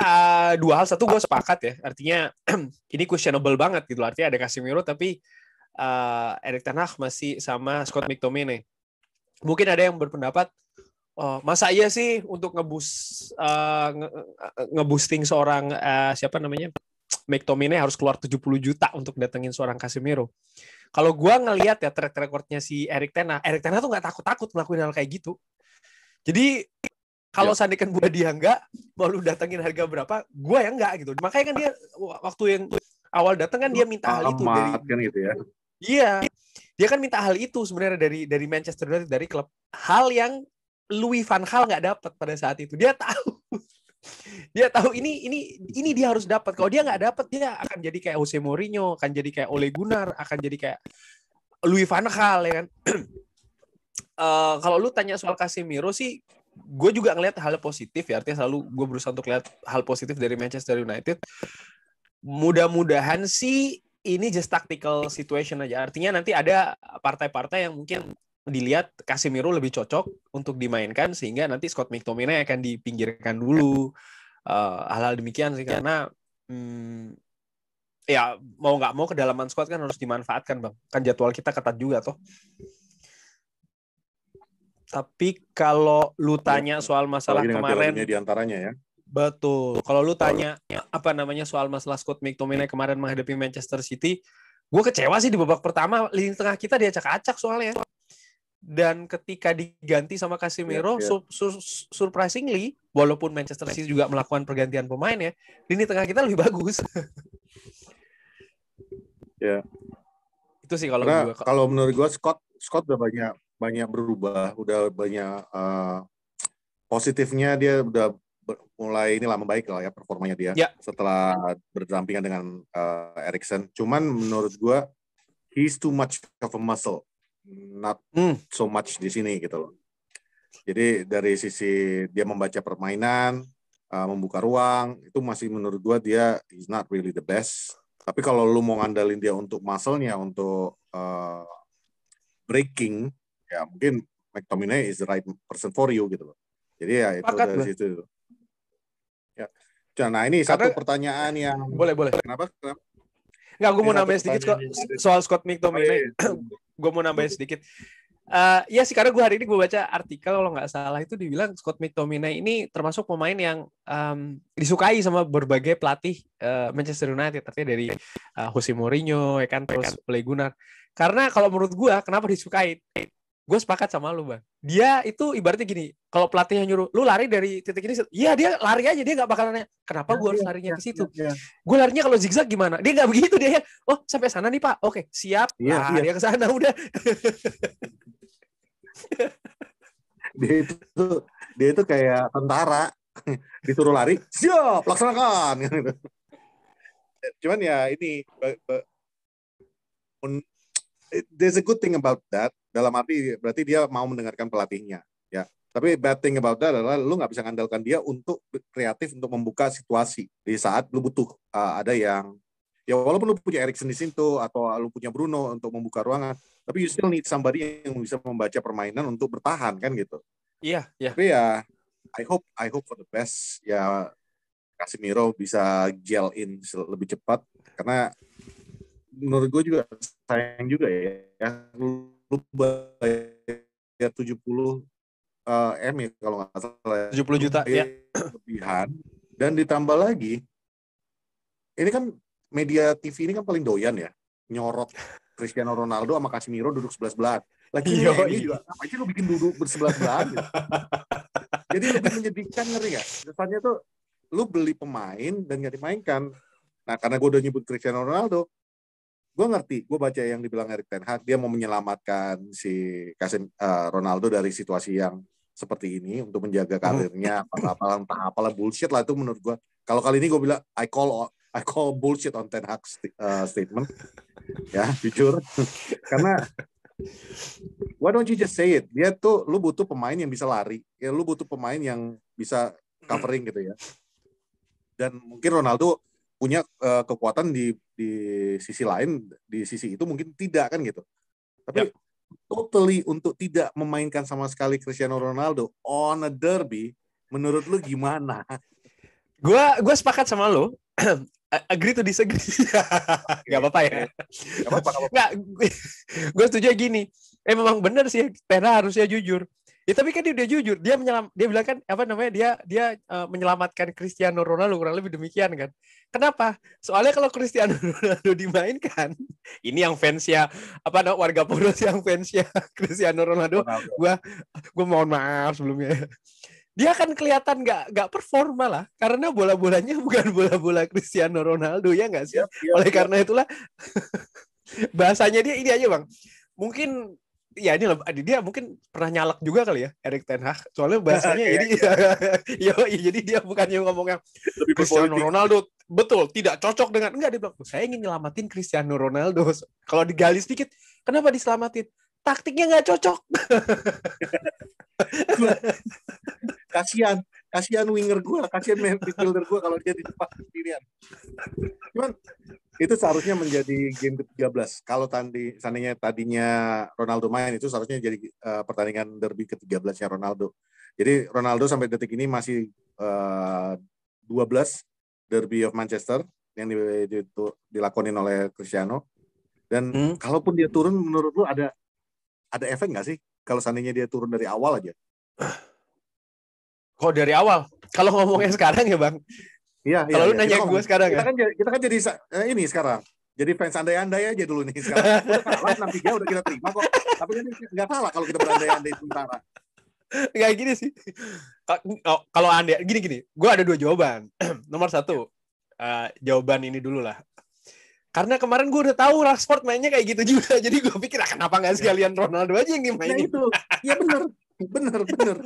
uh, dua hal satu gue sepakat ya artinya ini questionable banget gitu artinya ada Casemiro tapi uh, Erik Ten Hag masih sama Scott McTominay mungkin ada yang berpendapat Oh, masa iya sih untuk ngebus uh, nge, nge, seorang uh, siapa namanya McTominay harus keluar 70 juta untuk datengin seorang Casemiro. Kalau gue ngelihat ya track recordnya si Erik Tena, Erik Tena tuh nggak takut-takut ngelakuin hal kayak gitu. Jadi kalau ya. sandikan gue dia enggak, mau lu datengin harga berapa, gue yang enggak gitu. Makanya kan dia waktu yang awal datang kan dia minta hal itu dari kan gitu ya. Iya. Dia kan minta hal itu sebenarnya dari dari Manchester United dari klub. Hal yang Louis van Gaal nggak dapat pada saat itu. Dia tahu dia tahu ini ini ini dia harus dapat. Kalau dia nggak dapat, dia akan jadi kayak Jose Mourinho, akan jadi kayak Ole Gunnar, akan jadi kayak Louis van Gaal ya kan. uh, kalau lu tanya soal Casemiro sih, gue juga ngeliat hal positif ya. Artinya selalu gue berusaha untuk lihat hal positif dari Manchester United. Mudah-mudahan sih ini just tactical situation aja. Artinya nanti ada partai-partai yang mungkin dilihat Casemiro lebih cocok untuk dimainkan sehingga nanti Scott McTominay akan dipinggirkan dulu hal eh, hal-hal demikian sih ya. karena hmm, ya mau nggak mau kedalaman squad kan harus dimanfaatkan bang kan jadwal kita ketat juga toh tapi kalau lu iya. tanya soal masalah kemarin diantaranya ya betul kalau lu tanya apa namanya soal masalah Scott McTominay kemarin menghadapi Manchester City gue kecewa sih di babak pertama lini tengah kita diacak-acak soalnya dan ketika diganti sama Casemiro yeah, yeah. Sur sur surprisingly walaupun Manchester City juga melakukan pergantian pemain ya lini tengah kita lebih bagus ya yeah. itu sih kalau gue kalau menurut gue Scott Scott udah banyak banyak berubah udah banyak uh, positifnya dia udah mulai inilah membaik lah ya performanya dia yeah. setelah berdampingan dengan uh, eh, Erikson cuman menurut gue he's too much of a muscle not so much di sini gitu loh. Jadi dari sisi dia membaca permainan, uh, membuka ruang, itu masih menurut gua dia is not really the best. Tapi kalau lu mau ngandalin dia untuk muscle-nya untuk uh, breaking, ya mungkin McTominay is the right person for you gitu loh. Jadi ya itu Pakat, dari bro. situ. Ya. Nah, ini Karena, satu pertanyaan yang boleh boleh. Kenapa? Kenapa? Nggak, gue mau nambahin sedikit kok soal Scott McTominay. Oh, gue mau nambahin sedikit. Uh, ya sih karena gue hari ini gue baca artikel kalau nggak salah itu dibilang Scott McTominay ini termasuk pemain yang um, disukai sama berbagai pelatih uh, Manchester United tapi dari uh, Jose Mourinho ya kan ya terus kan? Ole Gunnar karena kalau menurut gue kenapa disukai gue sepakat sama lu bang dia itu ibaratnya gini kalau pelatihnya nyuruh lu lari dari titik ini iya dia lari aja dia nggak bakal nanya kenapa ya, gue harus iya, larinya ya, ke situ ya, ya. gue larinya kalau zigzag gimana dia nggak begitu dia ya, oh sampai sana nih pak oke siap ya, nah, ya. dia ke sana udah dia itu dia itu kayak tentara disuruh lari siap laksanakan cuman ya ini there's a good thing about that dalam arti berarti dia mau mendengarkan pelatihnya, ya. Tapi bad thing about that adalah lu nggak bisa ngandalkan dia untuk kreatif untuk membuka situasi di saat lu butuh uh, ada yang ya walaupun lu punya Erikson di situ atau lu punya Bruno untuk membuka ruangan, tapi you still need somebody yang bisa membaca permainan untuk bertahan kan gitu. Iya, yeah, iya. Yeah. Tapi ya I hope I hope for the best ya Casemiro bisa gel in lebih cepat karena menurut gue juga sayang juga ya lu bayar 70 uh, eh, M ya kalau nggak salah 70 ya. juta ya lebihan dan ditambah lagi ini kan media TV ini kan paling doyan ya nyorot Cristiano Ronaldo sama Casemiro duduk sebelah sebelah lagi ini juga apa aja lu bikin duduk bersebelah sebelah gitu. jadi lebih menyedihkan ngeri nggak kesannya tuh lu beli pemain dan nggak dimainkan nah karena gue udah nyebut Cristiano Ronaldo gue ngerti gue baca yang dibilang Erik Ten Hag dia mau menyelamatkan si Kasim uh, Ronaldo dari situasi yang seperti ini untuk menjaga hmm. karirnya apa apa entah apalah bullshit lah itu menurut gue kalau kali ini gue bilang I call I call bullshit on Ten Hag st uh, eh, statement ya jujur karena why don't you just say it dia tuh lu butuh pemain yang bisa lari ya lu butuh pemain yang bisa covering gitu ya dan mungkin Ronaldo punya uh, kekuatan di di sisi lain di sisi itu mungkin tidak kan gitu tapi yep. totally untuk tidak memainkan sama sekali Cristiano Ronaldo on a derby menurut lu gimana Gua gue sepakat sama lo agree to disagree nggak apa-apa ya nggak apa-apa gue setuju gini eh memang benar sih Tena harusnya jujur Ya tapi kan dia udah jujur, dia menyelam dia bilang kan apa namanya dia dia uh, menyelamatkan Cristiano Ronaldo kurang lebih demikian kan. Kenapa? Soalnya kalau Cristiano Ronaldo dimainkan, ini yang fansnya apa no, warga Polos yang fansnya Cristiano Ronaldo, Ronaldo. gua gua mohon maaf sebelumnya. Dia akan kelihatan nggak nggak performa lah karena bola-bolanya bukan bola-bola Cristiano Ronaldo ya nggak sih? Ya, ya, Oleh ya. karena itulah bahasanya dia ini aja bang. Mungkin ya ini dia mungkin pernah nyalak juga kali ya Erik Ten Hag soalnya bahasanya iya, ini, ya, ya, jadi dia bukannya ngomong yang Lebih Cristiano Ronaldo betul tidak cocok dengan enggak dia bilang saya ingin nyelamatin Cristiano Ronaldo kalau digali sedikit kenapa diselamatin taktiknya nggak cocok kasihan kasihan winger gue, kasihan midfielder gue kalau dia di depan sendirian. Cuman itu seharusnya menjadi game ke-13. Kalau tadi seandainya tadinya Ronaldo main itu seharusnya jadi uh, pertandingan derby ke-13-nya Ronaldo. Jadi Ronaldo sampai detik ini masih uh, eh, 12 Derby of Manchester yang di, di, di, dilakonin oleh Cristiano. Dan hmm. kalaupun dia turun menurut lu ada ada efek nggak sih kalau seandainya dia turun dari awal aja? Ah. Kok dari awal? Kalau ngomongnya sekarang ya bang. Iya. iya kalau iya, lu iya. nanya gue sekarang kita ya? kan. Kita kan jadi eh, ini sekarang. Jadi fans andai-andai aja dulu nih sekarang. Udah kalah udah kita terima kok. Tapi kan nggak salah kalau kita berandai-andai sementara. Kayak gini sih. Oh, kalau andai gini-gini, gue ada dua jawaban. Nomor satu, uh, jawaban ini dulu lah. Karena kemarin gue udah tahu Rashford mainnya kayak gitu juga, jadi gue pikir ah, kenapa nggak iya. sekalian Ronaldo aja yang dimainin? Nah, itu, ya benar, benar, benar.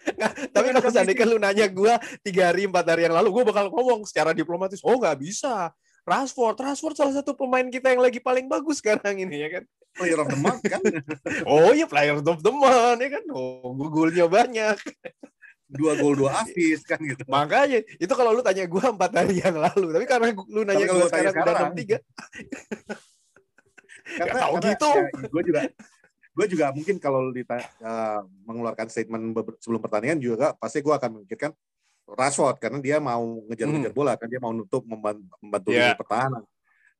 Nggak, tapi kalau seandainya lu nanya gue tiga hari empat hari yang lalu gue bakal ngomong secara diplomatis oh nggak bisa Rashford Rashford salah satu pemain kita yang lagi paling bagus sekarang ini ya kan player of the month kan oh iya player of the month ya kan oh golnya banyak dua gol dua asis kan gitu makanya itu kalau lu tanya gue empat hari yang lalu tapi karena lu nanya gue sekarang udah enam tiga Kata, tahu gitu. Ya, gue juga gue juga mungkin kalau ditanya, uh, eh, mengeluarkan statement sebelum pertandingan juga pasti gue akan memikirkan Rashford karena dia mau ngejar-ngejar hmm. bola kan dia mau nutup membantu, yeah. pertahanan.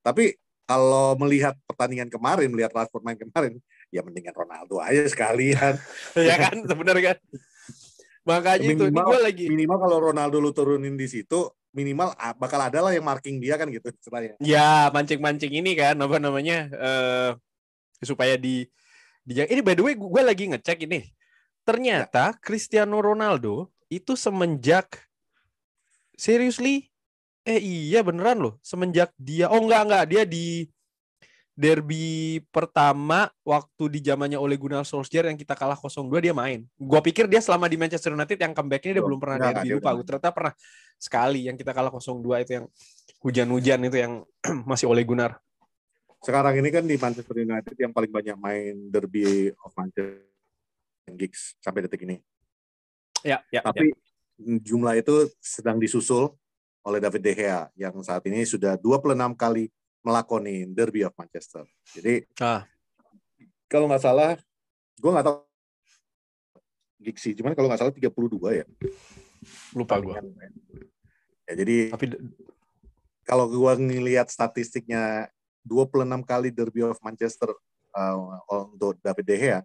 Tapi kalau melihat pertandingan kemarin, melihat Rashford main kemarin, ya mendingan Ronaldo aja sekalian. ya kan sebenarnya kan. Makanya minimal, itu gue lagi minimal kalau Ronaldo lu turunin di situ minimal ah, bakal ada lah yang marking dia kan gitu istilahnya. Ya, mancing-mancing ini kan apa namanya uh, supaya di di, ini by the way gue lagi ngecek ini. Ternyata ya. Cristiano Ronaldo itu semenjak seriously eh iya beneran loh semenjak dia oh enggak enggak dia di derby pertama waktu di zamannya Ole Gunnar Solskjaer yang kita kalah 0-2 dia main. Gua pikir dia selama di Manchester United yang comeback ini dia belum pernah ada derby lupa. Gua ternyata pernah sekali yang kita kalah 0-2 itu yang hujan-hujan itu yang masih Ole Gunnar sekarang ini kan di Manchester United yang paling banyak main derby of Manchester gigs sampai detik ini. Ya, ya. ya. Tapi ya. jumlah itu sedang disusul oleh David De Gea yang saat ini sudah 26 kali melakoni Derby of Manchester. Jadi ah. kalau nggak salah, gue nggak tahu Gigs sih. cuman kalau nggak salah 32 ya. Lupa gue. Ya, jadi tapi kalau gue ngelihat statistiknya 26 kali Derby of Manchester uh, untuk David De Gea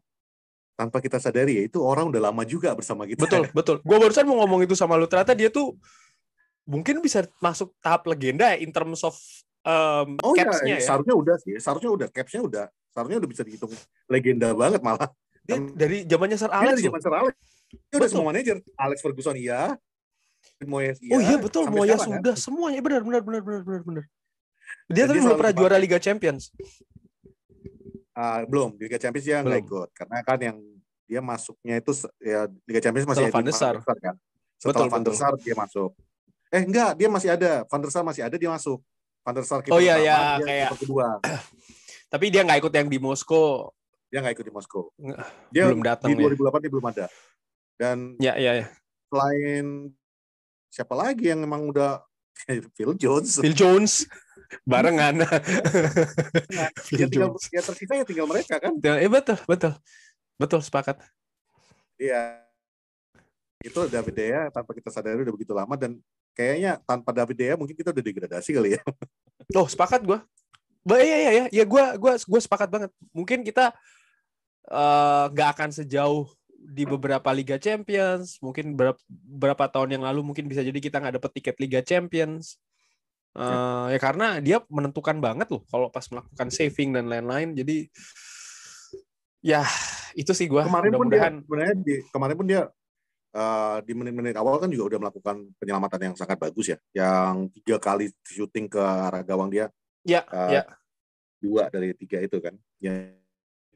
tanpa kita sadari ya itu orang udah lama juga bersama kita. Betul, betul. Gue barusan mau ngomong itu sama lu ternyata dia tuh mungkin bisa masuk tahap legenda ya in terms of um, oh, iya, caps-nya ya. Seharusnya udah sih, seharusnya udah capsnya udah, seharusnya udah bisa dihitung legenda banget malah. Dia dari zamannya Sir Alex. Dia dari zaman Sir Alex. Dia udah semua manajer. Alex Ferguson iya. Moyes iya. Oh iya, iya. betul, Moyes sudah ya. kan? semuanya benar benar benar benar benar benar. Dia tuh tapi belum pernah juara Liga Champions. Uh, belum Liga Champions dia nggak ikut karena kan yang dia masuknya itu ya Liga Champions masih Setelah ada Van der Sar. kan. Setelah betul, Van der Sar dia masuk. Eh enggak, dia masih ada. Van der Sar masih ada dia masuk. Van der Sar Oh iya iya kayak kedua. Tapi dia nggak ikut yang di Moskow. Dia nggak ikut di Moskow. Dia belum datang. Di 2008 ya. dia belum ada. Dan ya, ya, ya. selain siapa lagi yang memang udah Phil Jones. Phil Jones. Barengan. nah, Phil ya, tinggal, Jones. ya tersisa ya tinggal mereka kan. Eh, betul, betul. Betul, sepakat. Iya. Itu David Dea tanpa kita sadari udah begitu lama dan kayaknya tanpa David Dea mungkin kita udah degradasi kali ya. Oh, sepakat gua. Bah, iya, iya, iya. Ya, gue gua, gua sepakat banget. Mungkin kita eh, nggak uh, akan sejauh di beberapa Liga Champions, mungkin berapa, tahun yang lalu mungkin bisa jadi kita nggak dapet tiket Liga Champions. Uh, ya. Eh, ya karena dia menentukan banget loh kalau pas melakukan saving dan lain-lain. Jadi ya itu sih gue. Kemarin mudah pun dia, sebenarnya kemarin pun dia uh, di menit-menit awal kan juga udah melakukan penyelamatan yang sangat bagus ya. Yang tiga kali syuting ke arah gawang dia. Ya. Uh, ya. Dua dari tiga itu kan. Ya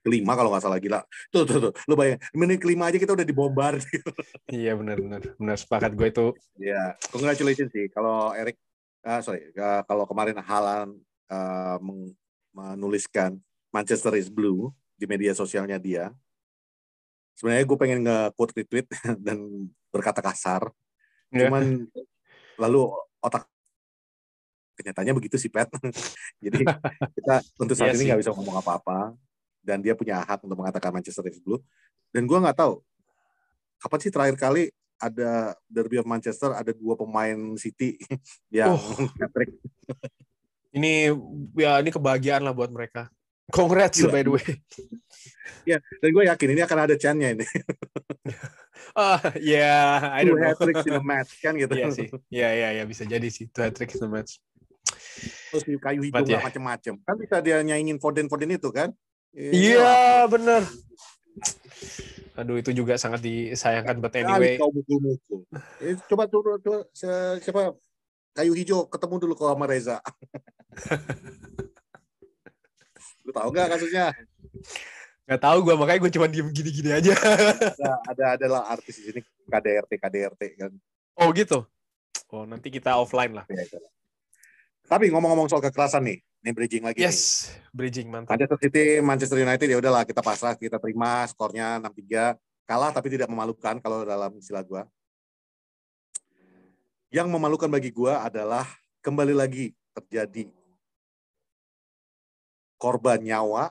kelima kalau nggak salah gila. Tuh tuh tuh, lu bayangin menit kelima aja kita udah dibombar iya benar benar benar sepakat gue itu. Iya, congratulations sih kalau Erik uh, eh, sorry uh, kalau kemarin Halan uh, eh, menuliskan Manchester is blue di media sosialnya dia. Sebenarnya gue pengen nge-quote retweet dan berkata kasar. Yeah. Cuman lalu otak kenyataannya begitu sih Pet. Jadi kita untuk saat yeah, ini nggak bisa ngomong apa-apa dan dia punya hak untuk mengatakan Manchester is blue. Dan gue nggak tahu kapan sih terakhir kali ada Derby of Manchester ada dua pemain City Ya. oh. Ini ya ini kebahagiaan lah buat mereka. Congrats Gila. by the way. ya, dan gue yakin ini akan ada chance-nya ini. Ah, ya. yeah, I don't two know. hat in a match kan gitu. Iya sih. Iya, iya iya, bisa jadi sih. Two hat trick in a match. Terus kayu hidung yeah. macam-macam. Kan bisa dia nyanyiin Foden-Foden itu kan? Iya, yeah, iya, bener. Aduh, itu juga sangat disayangkan, but anyway. kau mukul-mukul. Eh, coba turun, coba, siapa? Kayu hijau, ketemu dulu kau sama Reza. Lu tau nggak kasusnya? Gak tau gue, makanya gue cuma diem gini-gini aja. ada, ada, lah artis di sini, KDRT, KDRT kan. Oh gitu? Oh, nanti kita offline lah. Ya, tapi ngomong-ngomong soal kekerasan nih, ini bridging lagi. Yes, nih. bridging mantap. Manchester City, Manchester United ya udahlah kita pasrah, kita terima skornya 6-3. Kalah tapi tidak memalukan kalau dalam istilah gua. Yang memalukan bagi gua adalah kembali lagi terjadi korban nyawa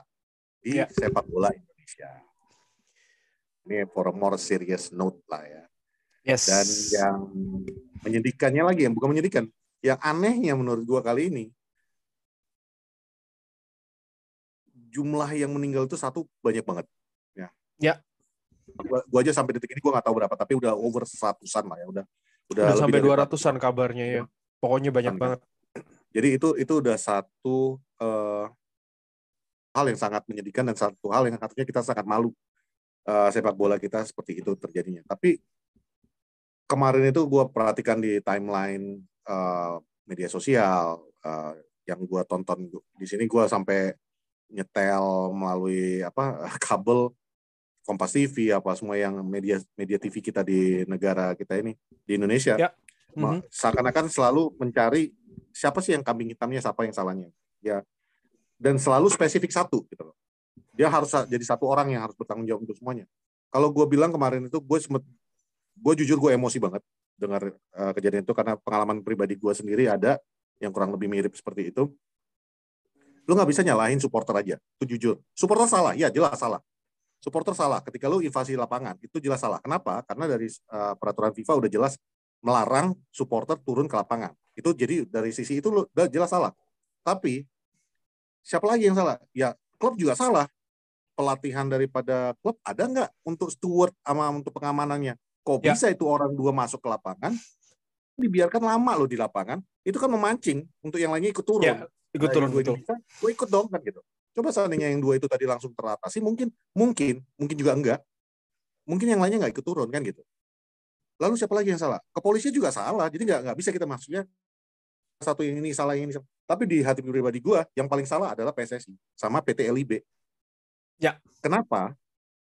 di yeah. sepak bola Indonesia. Ini for a more serious note lah ya. Yes. Dan yang menyedihkannya lagi, yang bukan menyedihkan, yang anehnya menurut gua kali ini jumlah yang meninggal itu satu banyak banget. Ya. Ya. Gua, gua aja sampai detik ini gua nggak tahu berapa, tapi udah over seratusan lah ya, udah udah, udah sampai dua ratusan kabarnya ya. Pokoknya banyak kan, kan. banget. Jadi itu itu udah satu uh, hal yang sangat menyedihkan dan satu hal yang katanya kita sangat malu uh, sepak bola kita seperti itu terjadinya. Tapi kemarin itu gue perhatikan di timeline Eh, media sosial uh, yang gue tonton di sini gue sampai nyetel melalui apa kabel Kompas TV apa semua yang media media TV kita di negara kita ini di Indonesia ya. mm-hmm. seakan-akan selalu mencari siapa sih yang kambing hitamnya siapa yang salahnya ya dan selalu spesifik satu gitu loh dia harus jadi satu orang yang harus bertanggung jawab untuk semuanya kalau gue bilang kemarin itu gue gue jujur gue emosi banget dengar uh, kejadian itu karena pengalaman pribadi gue sendiri ada yang kurang lebih mirip seperti itu. Lu nggak bisa nyalahin supporter aja, itu jujur. Supporter salah, ya jelas salah. Supporter salah ketika lu invasi lapangan, itu jelas salah. Kenapa? Karena dari uh, peraturan FIFA udah jelas melarang supporter turun ke lapangan. Itu jadi dari sisi itu lu udah jelas salah. Tapi siapa lagi yang salah? Ya klub juga salah. Pelatihan daripada klub ada nggak untuk steward sama untuk pengamanannya? Kok ya. bisa itu orang dua masuk ke lapangan, dibiarkan lama loh di lapangan, itu kan memancing untuk yang lainnya ikut turun. Ya, ikut nah, turun nah, itu gue ikut dong kan gitu. Coba seandainya yang dua itu tadi langsung teratasi, mungkin, mungkin, mungkin juga enggak. Mungkin yang lainnya nggak ikut turun kan gitu. Lalu siapa lagi yang salah? Kepolisian juga salah, jadi nggak nggak bisa kita maksudnya satu yang ini salah yang ini. salah. Tapi di hati pribadi gue, yang paling salah adalah PSSI sama PT LIB. Ya. Kenapa?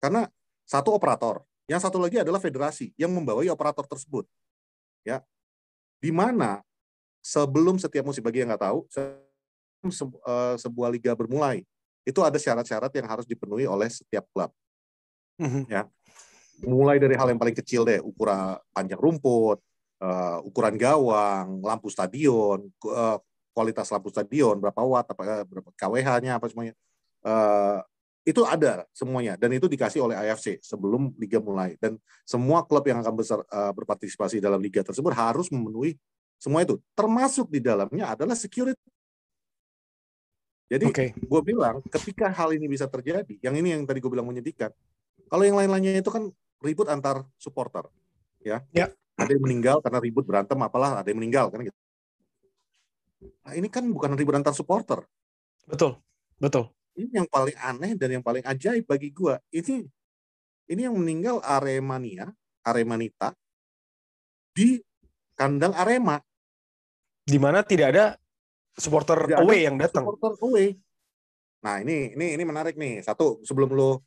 Karena satu operator, yang satu lagi adalah federasi yang membawai operator tersebut. Ya. Di mana sebelum setiap musim bagi yang nggak tahu, eh, sebuah liga bermulai, itu ada syarat-syarat yang harus dipenuhi oleh setiap klub. Mhm. Ya. Mulai dari hal yang paling kecil deh, ukuran panjang rumput, eh, ukuran gawang, lampu stadion, eh, kualitas lampu stadion, berapa watt, berapa KWH-nya apa semuanya itu ada semuanya dan itu dikasih oleh AFC sebelum liga mulai dan semua klub yang akan besar eh, berpartisipasi dalam liga tersebut harus memenuhi semua itu termasuk di dalamnya adalah security jadi okay. gue bilang ketika hal ini bisa terjadi yang ini yang tadi gue bilang menyedihkan kalau yang lain-lainnya itu kan ribut antar supporter ya yeah. ada yang meninggal karena ribut berantem apalah ada yang meninggal kan gitu nah, ini kan bukan ribut antar supporter betul betul ini yang paling aneh dan yang paling ajaib bagi gue ini ini yang meninggal Aremania Aremanita di kandang Arema di mana tidak ada supporter tidak away ada yang datang supporter away nah ini ini ini menarik nih satu sebelum lo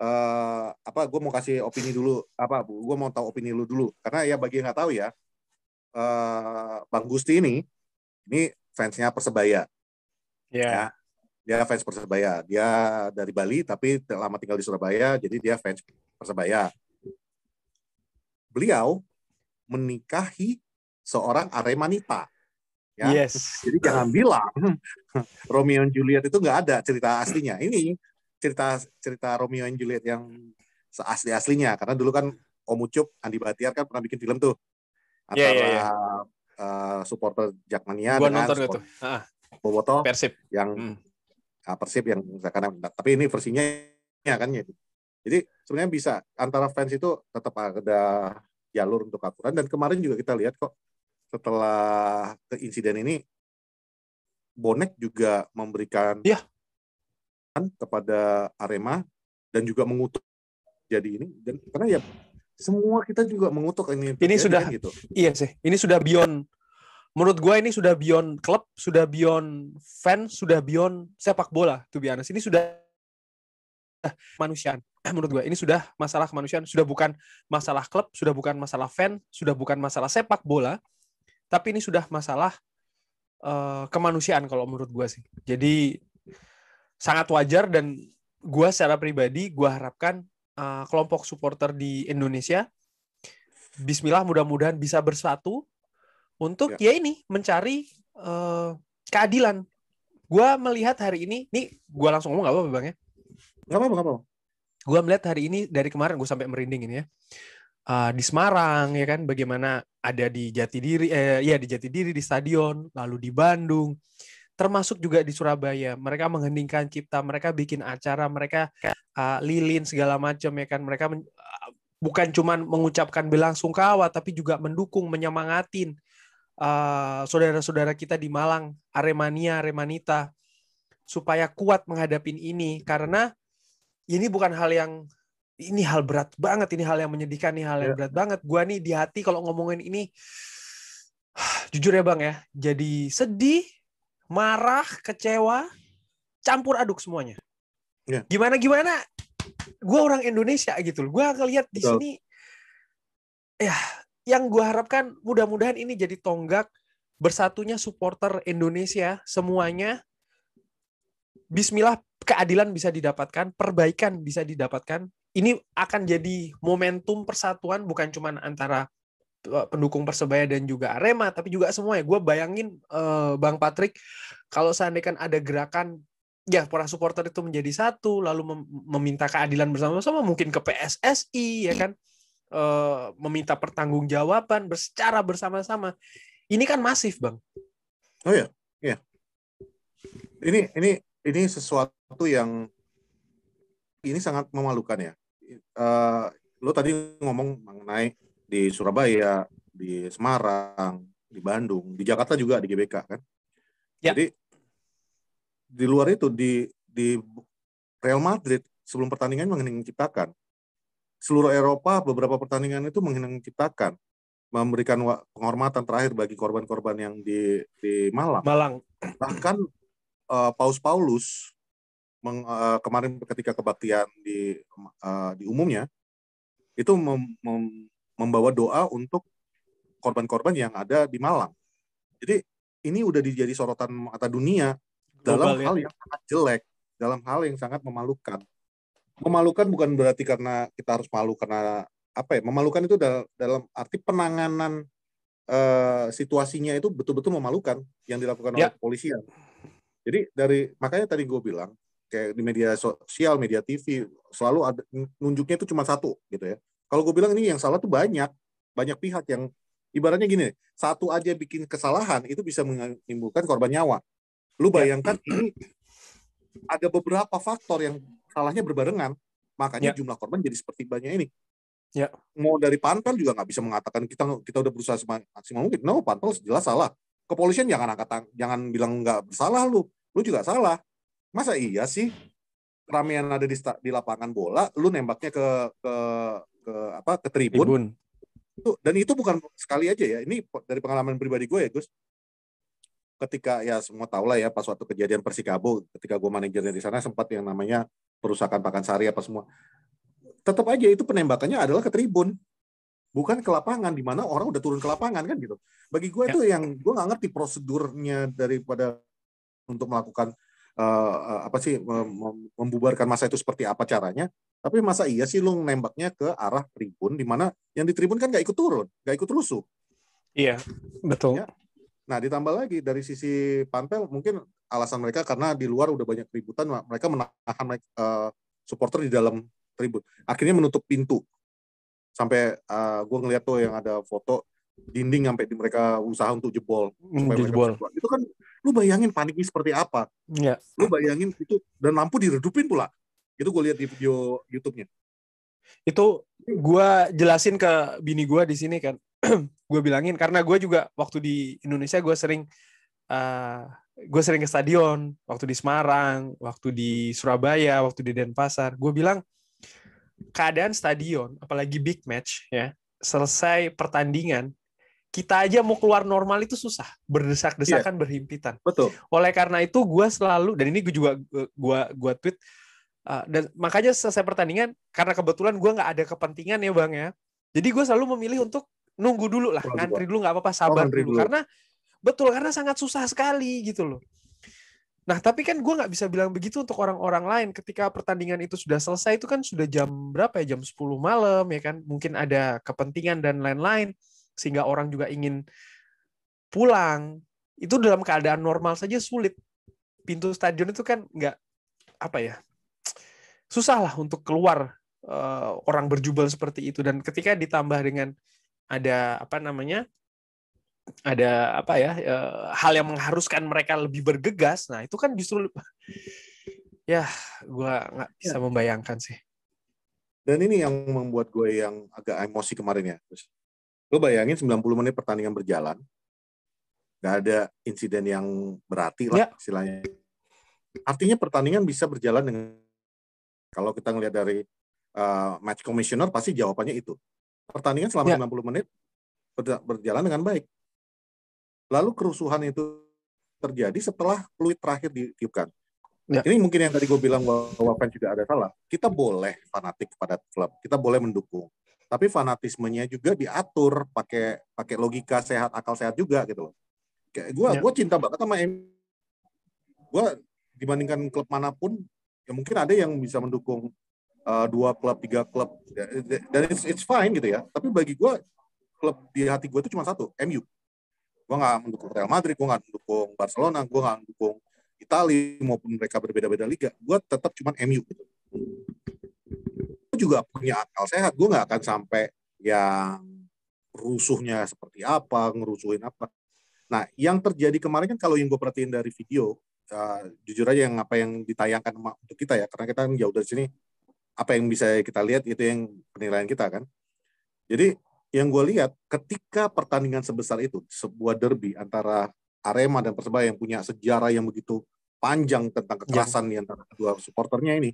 Uh, eh, apa gue mau kasih opini dulu apa gue mau tahu opini lo dulu karena ya bagi yang nggak tahu ya uh, bang Gusti ini ini fansnya persebaya yeah. ya dia fans Persebaya. Dia dari Bali tapi lama tinggal di Surabaya, jadi dia fans Persebaya. Beliau menikahi seorang Aremanita. Ya. Yes. Jadi jangan bilang hmm. Romeo and Juliet itu nggak ada cerita aslinya. Ini cerita cerita Romeo and Juliet yang seasli aslinya karena dulu kan Om Ucup, Andi Batiar kan pernah bikin film tuh iya, iya, antara yeah, iya. yeah, yeah. Uh, supporter Jackmania Gua dengan supporter ah. Boboto Persib yang hmm uh, Persib yang misalkan tapi ini versinya ya kan ya. Jadi sebenarnya bisa antara fans itu tetap ada jalur untuk aturan dan kemarin juga kita lihat kok setelah ke insiden ini bonek juga memberikan ya. kepada Arema dan juga mengutuk jadi ini dan karena ya semua kita juga mengutuk ini ini iya sudah kan, gitu. iya sih ini sudah beyond menurut gue ini sudah beyond klub, sudah beyond fans, sudah beyond sepak bola tuh honest. Ini sudah manusiaan. Eh, menurut gue ini sudah masalah kemanusiaan, sudah bukan masalah klub, sudah bukan masalah fan, sudah bukan masalah sepak bola, tapi ini sudah masalah uh, kemanusiaan kalau menurut gue sih. Jadi sangat wajar dan gue secara pribadi gue harapkan uh, kelompok supporter di Indonesia Bismillah mudah-mudahan bisa bersatu untuk ya, ya ini mencari uh, keadilan. Gua melihat hari ini, nih gua langsung ngomong gak apa-apa bang ya? Gak apa-apa, gak apa-apa. Gua melihat hari ini dari kemarin gue sampai merinding ini ya. Uh, di Semarang ya kan, bagaimana ada di Jatidiri, eh, ya di Jati Diri di stadion, lalu di Bandung, termasuk juga di Surabaya. Mereka mengheningkan cipta, mereka bikin acara, mereka uh, lilin segala macam ya kan. Mereka men, uh, bukan cuman mengucapkan bela sungkawa tapi juga mendukung, menyemangatin saudara eh, saudara-saudara kita di Malang, Aremania, Aremanita, supaya kuat menghadapi ini karena ini bukan hal yang ini hal berat banget, ini hal yang menyedihkan, ini hal yang ya. berat banget. Gua nih di hati kalau ngomongin ini jujur ya Bang ya, jadi sedih, marah, kecewa, campur aduk semuanya. Iya. Gimana gimana gue orang Indonesia gitu loh. Gue ngeliat di Betul. sini ya yang gue harapkan mudah-mudahan ini jadi tonggak bersatunya supporter Indonesia semuanya. Bismillah keadilan bisa didapatkan, perbaikan bisa didapatkan. Ini akan jadi momentum persatuan bukan cuma antara eh, pendukung persebaya dan juga Arema, tapi juga semua ya. Gue bayangin uh, Bang Patrick kalau seandainya kan ada gerakan ya para supporter itu menjadi satu lalu mem meminta keadilan bersama-sama mungkin ke PSSI ya kan Eh, meminta pertanggungjawaban secara bersama-sama. Ini kan masif, Bang. Oh ya, ya. Ini ini ini sesuatu yang ini sangat memalukan ya. Uh, lo tadi ngomong mengenai di Surabaya, di Semarang, di Bandung, di Jakarta juga di GBK kan. Ya. Jadi di luar itu di di Real Madrid sebelum pertandingan kita ciptakan seluruh Eropa beberapa pertandingan itu kita memberikan penghormatan terakhir bagi korban-korban yang di di Malang. Malang. Bahkan uh, Paus Paulus meng, uh, kemarin ketika kebaktian di uh, di umumnya itu mem, mem, membawa doa untuk korban-korban yang ada di Malang. Jadi ini udah dijadi sorotan mata dunia Global dalam ya. hal yang sangat jelek, dalam hal yang sangat memalukan memalukan bukan berarti karena kita harus malu karena apa ya memalukan itu dalam, dalam arti penanganan uh, situasinya itu betul-betul memalukan yang dilakukan ya. oleh kepolisian jadi dari makanya tadi gue bilang kayak di media sosial media TV selalu ada nunjuknya itu cuma satu gitu ya kalau gue bilang ini yang salah tuh banyak banyak pihak yang ibaratnya gini satu aja bikin kesalahan itu bisa menimbulkan korban nyawa lu ya. bayangkan ya. ini ada beberapa faktor yang salahnya berbarengan. Makanya yeah. jumlah korban jadi seperti banyak ini. Yeah. Mau dari Panpel juga nggak bisa mengatakan kita kita udah berusaha semaksimal mungkin. No, Panpel jelas salah. Kepolisian jangan angkat jangan bilang nggak bersalah lu. Lu juga salah. Masa iya sih ramean ada di, di lapangan bola, lu nembaknya ke ke ke apa ke tribun. tribun. Itu, dan itu bukan sekali aja ya. Ini dari pengalaman pribadi gue ya, Gus ketika ya semua tau lah ya pas waktu kejadian Persikabo ketika gue manajernya di sana sempat yang namanya perusakan pakan sari apa semua tetap aja itu penembakannya adalah ke tribun bukan ke lapangan di mana orang udah turun ke lapangan kan gitu bagi gue ya. itu yang gue nggak ngerti prosedurnya daripada untuk melakukan uh, apa sih membubarkan masa itu seperti apa caranya tapi masa iya sih lu nembaknya ke arah tribun di mana yang di tribun kan nggak ikut turun nggak ikut rusuh iya betul ya? nah ditambah lagi dari sisi panpel mungkin alasan mereka karena di luar udah banyak keributan, mereka menahan uh, supporter di dalam tribun. Akhirnya menutup pintu. Sampai uh, eh, gue ngeliat tuh yang ada foto dinding sampai di mereka usaha untuk jebol. Hmm, Supaya jebol. itu kan lu bayangin paniknya seperti apa. Yeah. Lu bayangin itu dan lampu diredupin pula. Itu gue lihat di video YouTube-nya. Itu gue jelasin ke bini gue di sini kan. gue bilangin karena gue juga waktu di Indonesia gue sering uh, gue sering ke stadion waktu di Semarang, waktu di Surabaya, waktu di Denpasar. Gue bilang keadaan stadion, apalagi big match ya, selesai pertandingan, kita aja mau keluar normal itu susah, berdesak-desakan, yeah. berhimpitan. Betul. Oleh karena itu gue selalu dan ini gue juga gue eh, gue tweet uh, dan makanya selesai pertandingan karena kebetulan gue nggak ada kepentingan ya bang ya. Jadi gue selalu memilih untuk nunggu dulu lah, ngantri dulu nggak apa-apa, sabar oh, dulu. dulu karena Betul, karena sangat susah sekali gitu loh. Nah, tapi kan gue nggak bisa bilang begitu untuk orang-orang lain. Ketika pertandingan itu sudah selesai, itu kan sudah jam berapa ya? Jam 10 malam, ya kan? Mungkin ada kepentingan dan lain-lain. Sehingga orang juga ingin pulang. Itu dalam keadaan normal saja sulit. Pintu stadion itu kan nggak, apa ya, susah lah untuk keluar eh, orang berjubel seperti itu. Dan ketika ditambah dengan ada, apa namanya, ada apa ya e, hal yang mengharuskan mereka lebih bergegas nah itu kan justru ya gue nggak iya. bisa ya. membayangkan sih dan ini yang membuat gue yang agak emosi kemarin ya terus lo bayangin 90 menit pertandingan berjalan nggak ada insiden yang berarti lah ya. istilahnya artinya pertandingan bisa berjalan dengan kalau kita ngelihat dari uh, match commissioner pasti jawabannya itu pertandingan selama ya. 90 menit berjalan dengan baik Lalu kerusuhan itu terjadi setelah peluit terakhir ditiupkan. Ya. Ini mungkin yang tadi gue bilang bahwa fans juga ada salah. Kita boleh fanatik kepada klub, kita boleh mendukung. Tapi fanatismenya juga diatur pakai pakai logika sehat, akal sehat juga gitu loh. Kayak gue ya. gue cinta banget sama M. Gue dibandingkan klub manapun, ya mungkin ada yang bisa mendukung uh, dua klub, tiga klub, dan it's, it's fine gitu ya. Tapi bagi gue klub di hati gue itu cuma satu, MU. Gue nggak mendukung Real Madrid, gue nggak mendukung Barcelona, gue nggak mendukung Italia maupun mereka berbeda-beda liga. Gue tetap cuma MU gitu. Gue juga punya akal sehat. Gue nggak akan sampai yang rusuhnya seperti apa, ngerusuhin apa. Nah, yang terjadi kemarin kan kalau yang gue perhatiin dari video, uh, jujur aja yang apa yang ditayangkan untuk kita ya, karena kita kan jauh dari sini, apa yang bisa kita lihat itu yang penilaian kita kan. Jadi yang gue lihat ketika pertandingan sebesar itu sebuah derby antara Arema dan Persebaya yang punya sejarah yang begitu panjang tentang iya. kekerasan ya. di antara kedua supporternya ini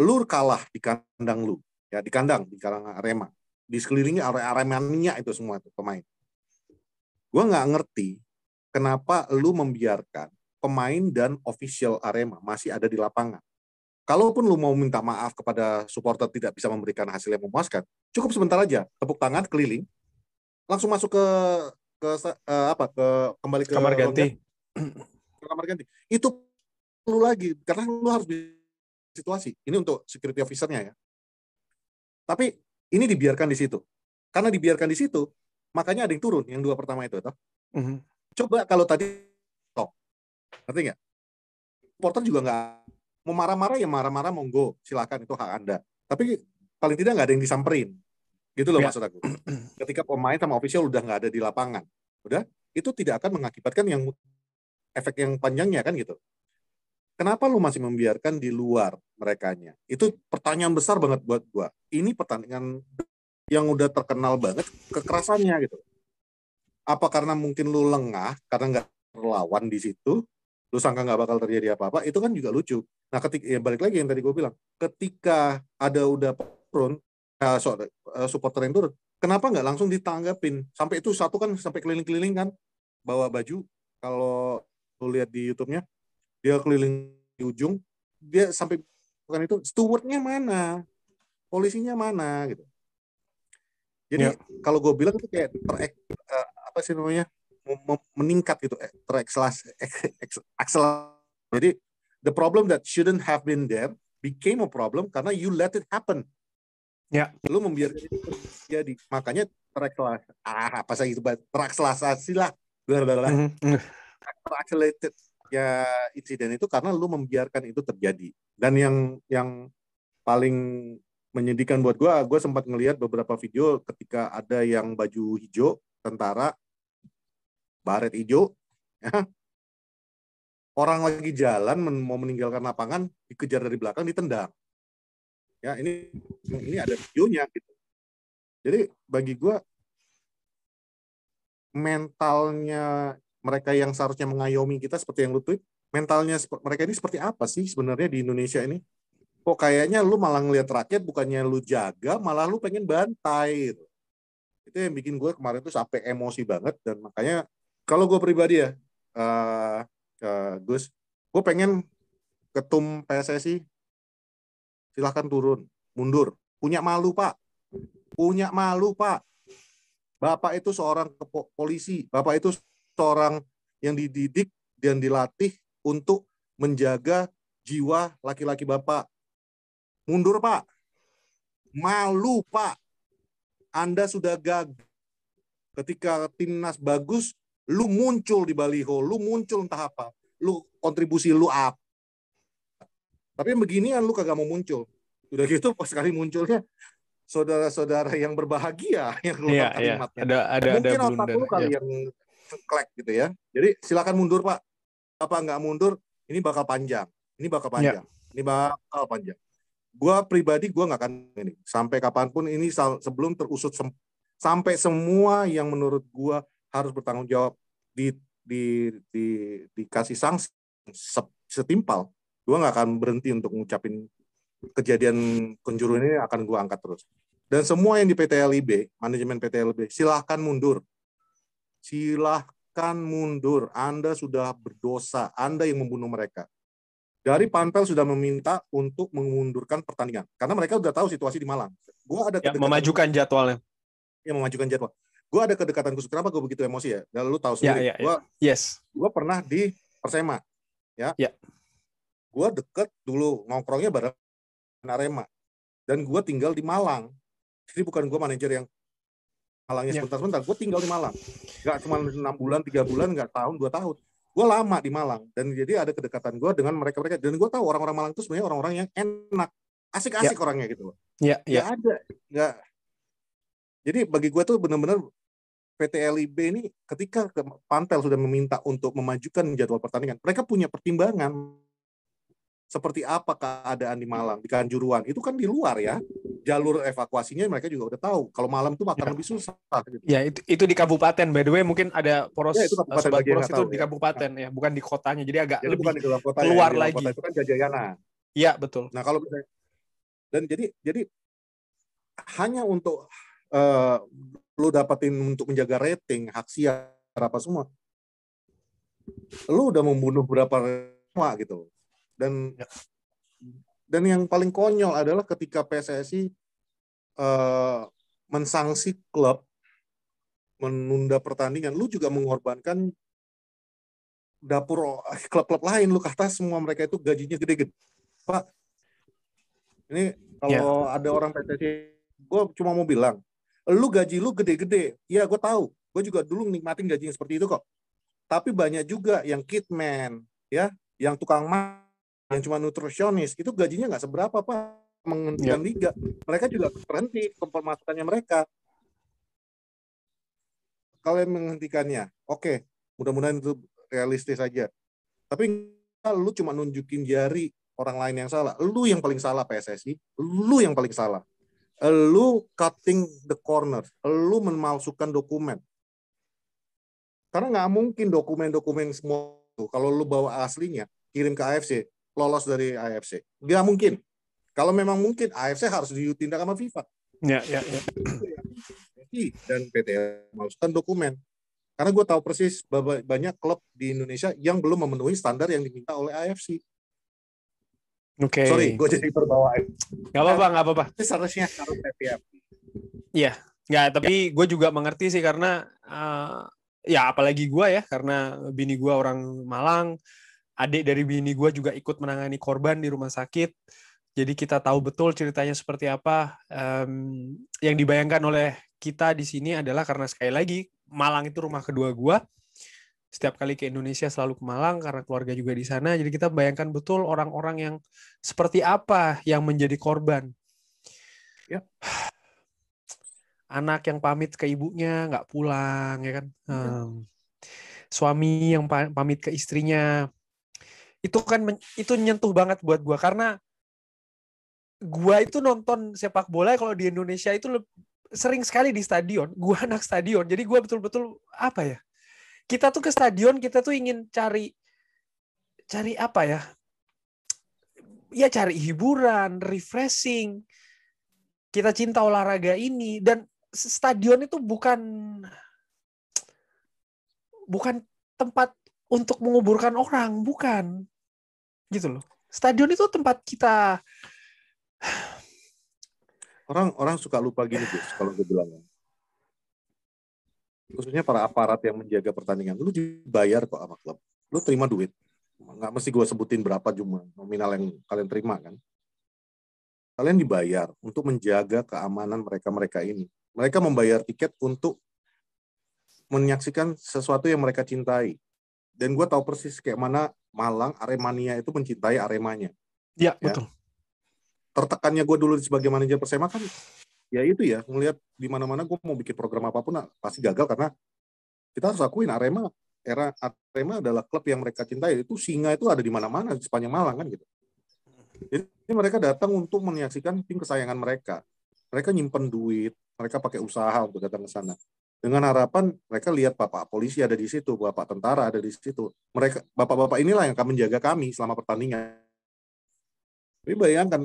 lu kalah di kandang lu ya di kandang di kandang Arema di sekelilingnya are Aremania itu semua itu pemain gue nggak ngerti kenapa lu membiarkan pemain dan official Arema masih ada di lapangan Kalaupun lu mau minta maaf kepada supporter tidak bisa memberikan hasil yang memuaskan, cukup sebentar aja, tepuk tangan keliling, langsung masuk ke ke uh, apa ke kembali ke kamar ganti. Ke kamar ganti. Itu perlu lagi karena lu harus situasi. Ini untuk security officer-nya ya. Tapi ini dibiarkan di situ. Karena dibiarkan di situ, makanya ada yang turun yang dua pertama itu, toh. Mm -hmm. Coba kalau tadi, toh, ngerti nggak? Porter juga nggak mau marah-marah ya marah-marah monggo silakan itu hak anda tapi paling tidak nggak ada yang disamperin gitu loh ya. maksud aku ketika pemain sama official udah nggak ada di lapangan udah itu tidak akan mengakibatkan yang efek yang panjangnya kan gitu kenapa lu masih membiarkan di luar merekanya? Itu pertanyaan besar banget buat gua. Ini pertandingan yang udah terkenal banget kekerasannya gitu. Apa karena mungkin lu lengah karena nggak terlawan di situ lu sangka nggak bakal terjadi apa-apa, itu kan juga lucu. Nah, ketika ya balik lagi yang tadi gue bilang, ketika ada udah turun, uh, nah, so, uh, supporter yang turun, kenapa nggak langsung ditanggapin? Sampai itu satu kan sampai keliling-keliling kan bawa baju. Kalau lu lihat di YouTube-nya, dia keliling di ujung, dia sampai bukan itu stewardnya mana, polisinya mana gitu. Jadi ya. kalau gue bilang itu kayak ter uh, eh, apa sih namanya meningkat gitu eh, terekselerasi eh, jadi the problem that shouldn't have been there became a problem karena you let it happen ya yeah. lu membiarkan itu terjadi makanya terakselas ah, apa sih itu terakselasasi lah blablabla mm ya insiden itu karena lu membiarkan itu terjadi dan yang yang paling menyedihkan buat gue gue sempat ngelihat beberapa video ketika ada yang baju hijau tentara baret hijau, ya. orang lagi jalan mau meninggalkan lapangan dikejar dari belakang ditendang. Ya ini ini ada videonya gitu. Jadi bagi gue mentalnya mereka yang seharusnya mengayomi kita seperti yang lu tweet, mentalnya mereka ini seperti apa sih sebenarnya di Indonesia ini? Kok kayaknya lu malah ngelihat rakyat bukannya lu jaga, malah lu pengen bantai. Gitu. Itu yang bikin gue kemarin tuh sampai emosi banget dan makanya kalau gue pribadi ya uh, uh, Gus gue pengen ketum PSSI silahkan turun mundur punya malu pak punya malu pak bapak itu seorang polisi bapak itu seorang yang dididik dan dilatih untuk menjaga jiwa laki-laki bapak mundur pak malu pak anda sudah gagal ketika timnas bagus lu muncul di baliho, lu muncul entah apa, lu kontribusi lu up. Tapi beginian lu kagak mau muncul. Udah gitu pas sekali munculnya saudara-saudara yang berbahagia yang keluar iya, yeah, kalimatnya. Yeah. Ada, ada, Mungkin ada otak lu kali yeah. yang ceklek gitu ya. Jadi silakan mundur Pak. Apa nggak mundur? Ini bakal panjang. Ini bakal iya. panjang. Yeah. Ini bakal panjang. Gua pribadi gua nggak akan ini sampai kapanpun ini sebelum terusut sem sampai semua yang menurut gua harus bertanggung jawab di di di dikasih sanksi setimpal gue nggak akan berhenti untuk ngucapin kejadian penjuru ini akan gue angkat terus dan semua yang di PT LIB manajemen PT LIB silahkan mundur silahkan mundur anda sudah berdosa anda yang membunuh mereka dari Panpel sudah meminta untuk mengundurkan pertandingan karena mereka sudah tahu situasi di Malang. gue ada ya, memajukan jadwalnya. Ya memajukan jadwal gue ada kedekatan khusus kenapa gue begitu emosi ya dan lu tahu ya, sendiri yeah, yeah, yeah. gue yes gue pernah di persema ya yeah. gue deket dulu nongkrongnya bareng arema dan gue tinggal di Malang jadi bukan gue manajer yang Malangnya ya. sebentar-sebentar gue tinggal di Malang nggak cuma enam bulan tiga bulan nggak tahun dua tahun gue lama di Malang dan jadi ada kedekatan gue dengan mereka mereka dan gue tahu orang-orang Malang itu sebenarnya orang-orang yang enak asik-asik yeah. orangnya gitu loh yeah, yeah. ya, ya. ada nggak jadi bagi gue tuh bener-bener PT LIB ini ketika Pantel sudah meminta untuk memajukan jadwal pertandingan, mereka punya pertimbangan seperti apa keadaan di Malang, di Kanjuruan. Itu kan di luar ya. Jalur evakuasinya mereka juga udah tahu. Kalau malam itu akan ya. lebih susah. Gitu. Ya, itu, itu di kabupaten. By the way, mungkin ada poros ya, itu kabupaten eh, poros itu di ya. kabupaten ya. ya, bukan di kotanya. Jadi agak jadi lebih bukan di dalam kota, ya, keluar ya. di lagi. itu kan Jajayana. Iya, betul. Nah, kalau misalnya, dan jadi jadi hanya untuk uh, lu dapatin untuk menjaga rating, hak siar apa semua. Lu udah membunuh berapa semua gitu. Dan ya. dan yang paling konyol adalah ketika PSSI uh, eh, mensangsi klub menunda pertandingan, lu juga mengorbankan dapur eh, klub-klub lain lu kata semua mereka itu gajinya gede-gede pak ini ya. kalau yeah. ada orang PSSI gue cuma mau bilang lu gaji lu gede-gede. Ya gue tahu, gue juga dulu nikmatin gajinya seperti itu kok. Tapi banyak juga yang kitman, ya, yang tukang makan, yang cuma nutrisionis, itu gajinya nggak seberapa pak menghentikan yeah. liga. Mereka juga berhenti pemasukannya mereka. Kalian menghentikannya, oke, okay. mudah-mudahan itu realistis saja. Tapi lu cuma nunjukin jari orang lain yang salah. Lu yang paling salah PSSI, lu yang paling salah lu cutting the corner, lu memalsukan dokumen. Karena nggak mungkin dokumen-dokumen semua itu, kalau lu bawa aslinya, kirim ke AFC, lolos dari AFC. Nggak mungkin. Kalau memang mungkin, AFC harus ditindak sama FIFA. Ya, ya, ya. Dan PT memalsukan dokumen. Karena gue tahu persis banyak klub di Indonesia yang belum memenuhi standar yang diminta oleh AFC. Oke. Okay. Sorry, gue jadi terbawa. Gak apa-apa, gak apa-apa. Seharusnya harus happy happy. Iya, nggak. Tapi ya. gue juga mengerti sih karena uh, ya apalagi gue ya karena bini gue orang Malang, adik dari bini gue juga ikut menangani korban di rumah sakit. Jadi kita tahu betul ceritanya seperti apa. Um, yang dibayangkan oleh kita di sini adalah karena sekali lagi Malang itu rumah kedua gue setiap kali ke Indonesia selalu ke Malang karena keluarga juga di sana. Jadi kita bayangkan betul orang-orang yang seperti apa yang menjadi korban. Ya. Anak yang pamit ke ibunya nggak pulang, ya kan? Hmm. Suami yang pamit ke istrinya. Itu kan itu nyentuh banget buat gua karena gua itu nonton sepak bola kalau di Indonesia itu sering sekali di stadion. Gua anak stadion, jadi gua betul-betul apa ya? kita tuh ke stadion kita tuh ingin cari cari apa ya ya cari hiburan refreshing kita cinta olahraga ini dan stadion itu bukan bukan tempat untuk menguburkan orang bukan gitu loh stadion itu tempat kita orang orang suka lupa gini tuh kalau gue bilang ya khususnya para aparat yang menjaga pertandingan lu dibayar kok sama klub lu terima duit nggak mesti gue sebutin berapa jumlah nominal yang kalian terima kan kalian dibayar untuk menjaga keamanan mereka mereka ini mereka membayar tiket untuk menyaksikan sesuatu yang mereka cintai dan gue tahu persis kayak mana Malang Aremania itu mencintai Aremanya ya, ya. betul tertekannya gue dulu sebagai manajer Persema kan ya itu ya melihat di mana-mana gue mau bikin program apapun nah, pasti gagal karena kita harus akuin Arema era Arema adalah klub yang mereka cintai itu singa itu ada di mana-mana di sepanjang Malang kan gitu. Jadi mereka datang untuk menyaksikan tim kesayangan mereka. Mereka nyimpen duit, mereka pakai usaha untuk datang ke sana. Dengan harapan mereka lihat bapak polisi ada di situ, bapak tentara ada di situ. Mereka bapak-bapak inilah yang akan menjaga kami selama pertandingan. Tapi bayangkan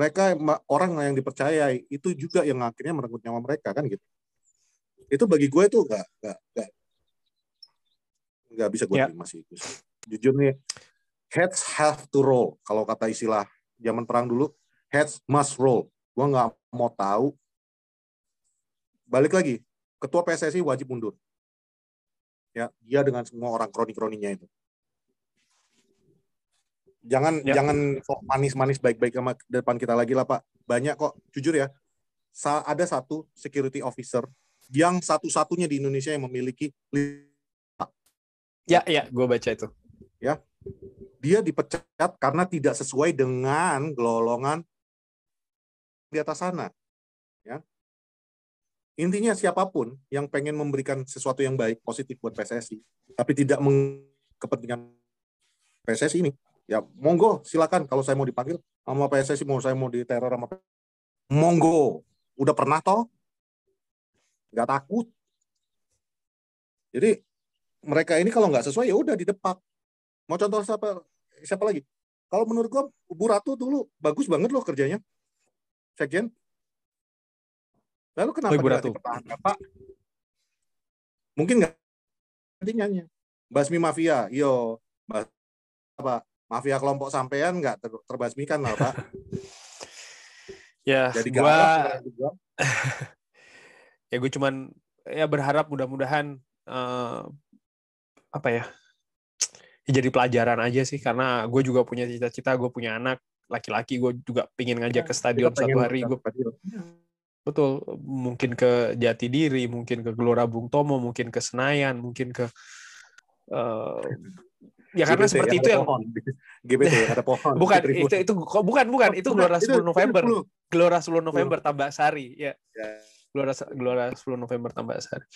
mereka orang yang dipercayai itu juga yang akhirnya merenggut nyawa mereka kan gitu itu bagi gue itu nggak nggak nggak enggak bisa gue ya. terima sih itu jujur nih heads have to roll kalau kata istilah zaman perang dulu heads must roll gue nggak mau tahu balik lagi ketua PSSI wajib mundur ya dia dengan semua orang kroni kroninya itu Jangan ya. jangan manis-manis baik-baik sama depan kita lagi lah Pak. Banyak kok, jujur ya. Ada satu security officer yang satu-satunya di Indonesia yang memiliki Ya, ya, gue baca itu. Ya, dia dipecat karena tidak sesuai dengan golongan di atas sana. Ya, intinya siapapun yang pengen memberikan sesuatu yang baik positif buat PSSI tapi tidak mengkepentingan kepentingan PSSI ini ya monggo silakan kalau saya mau dipanggil sama PSSI mau saya mau diteror sama PSSI. monggo udah pernah toh nggak takut jadi mereka ini kalau nggak sesuai ya udah didepak mau contoh siapa siapa lagi kalau menurut gua Bu Ratu dulu bagus banget loh kerjanya sekjen lalu kenapa oh, tidak Pak mungkin nggak Nantinya. basmi mafia yo iya. bas apa mafia kelompok sampean nggak ter terbasmikan lah pak ya jadi gua gitu, ya gue cuman ya berharap mudah-mudahan uh, apa ya, ya jadi pelajaran aja sih karena gue juga punya cita-cita gue punya anak laki-laki gue juga pengen ngajak ke iya, stadion satu hari gue betul mungkin ke jati diri mungkin ke gelora bung tomo mungkin ke senayan mungkin ke eh, Ya karena GBT, seperti itu yang pohon. GBT ada pohon. bukan itu itu bukan bukan itu Gelora 10 November. Gelora 10 November tambah sari ya. Gelora Gelora 10 November tambah sari.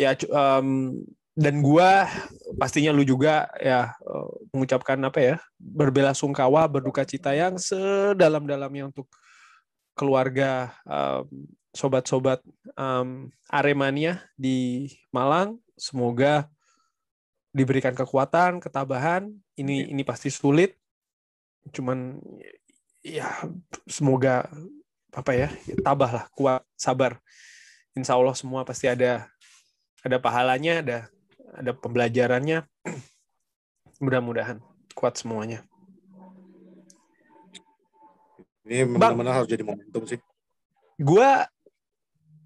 Ya um, dan gua pastinya lu juga ya mengucapkan apa ya berbelasungkawa berduka cita yang sedalam-dalamnya untuk keluarga sobat-sobat um, um, Aremania di Malang semoga diberikan kekuatan, ketabahan. Ini iya. ini pasti sulit. Cuman ya semoga apa ya, ya tabahlah, kuat, sabar. Insya Allah semua pasti ada ada pahalanya, ada ada pembelajarannya. Mudah-mudahan kuat semuanya. Ini benar-benar harus jadi momentum sih. Gua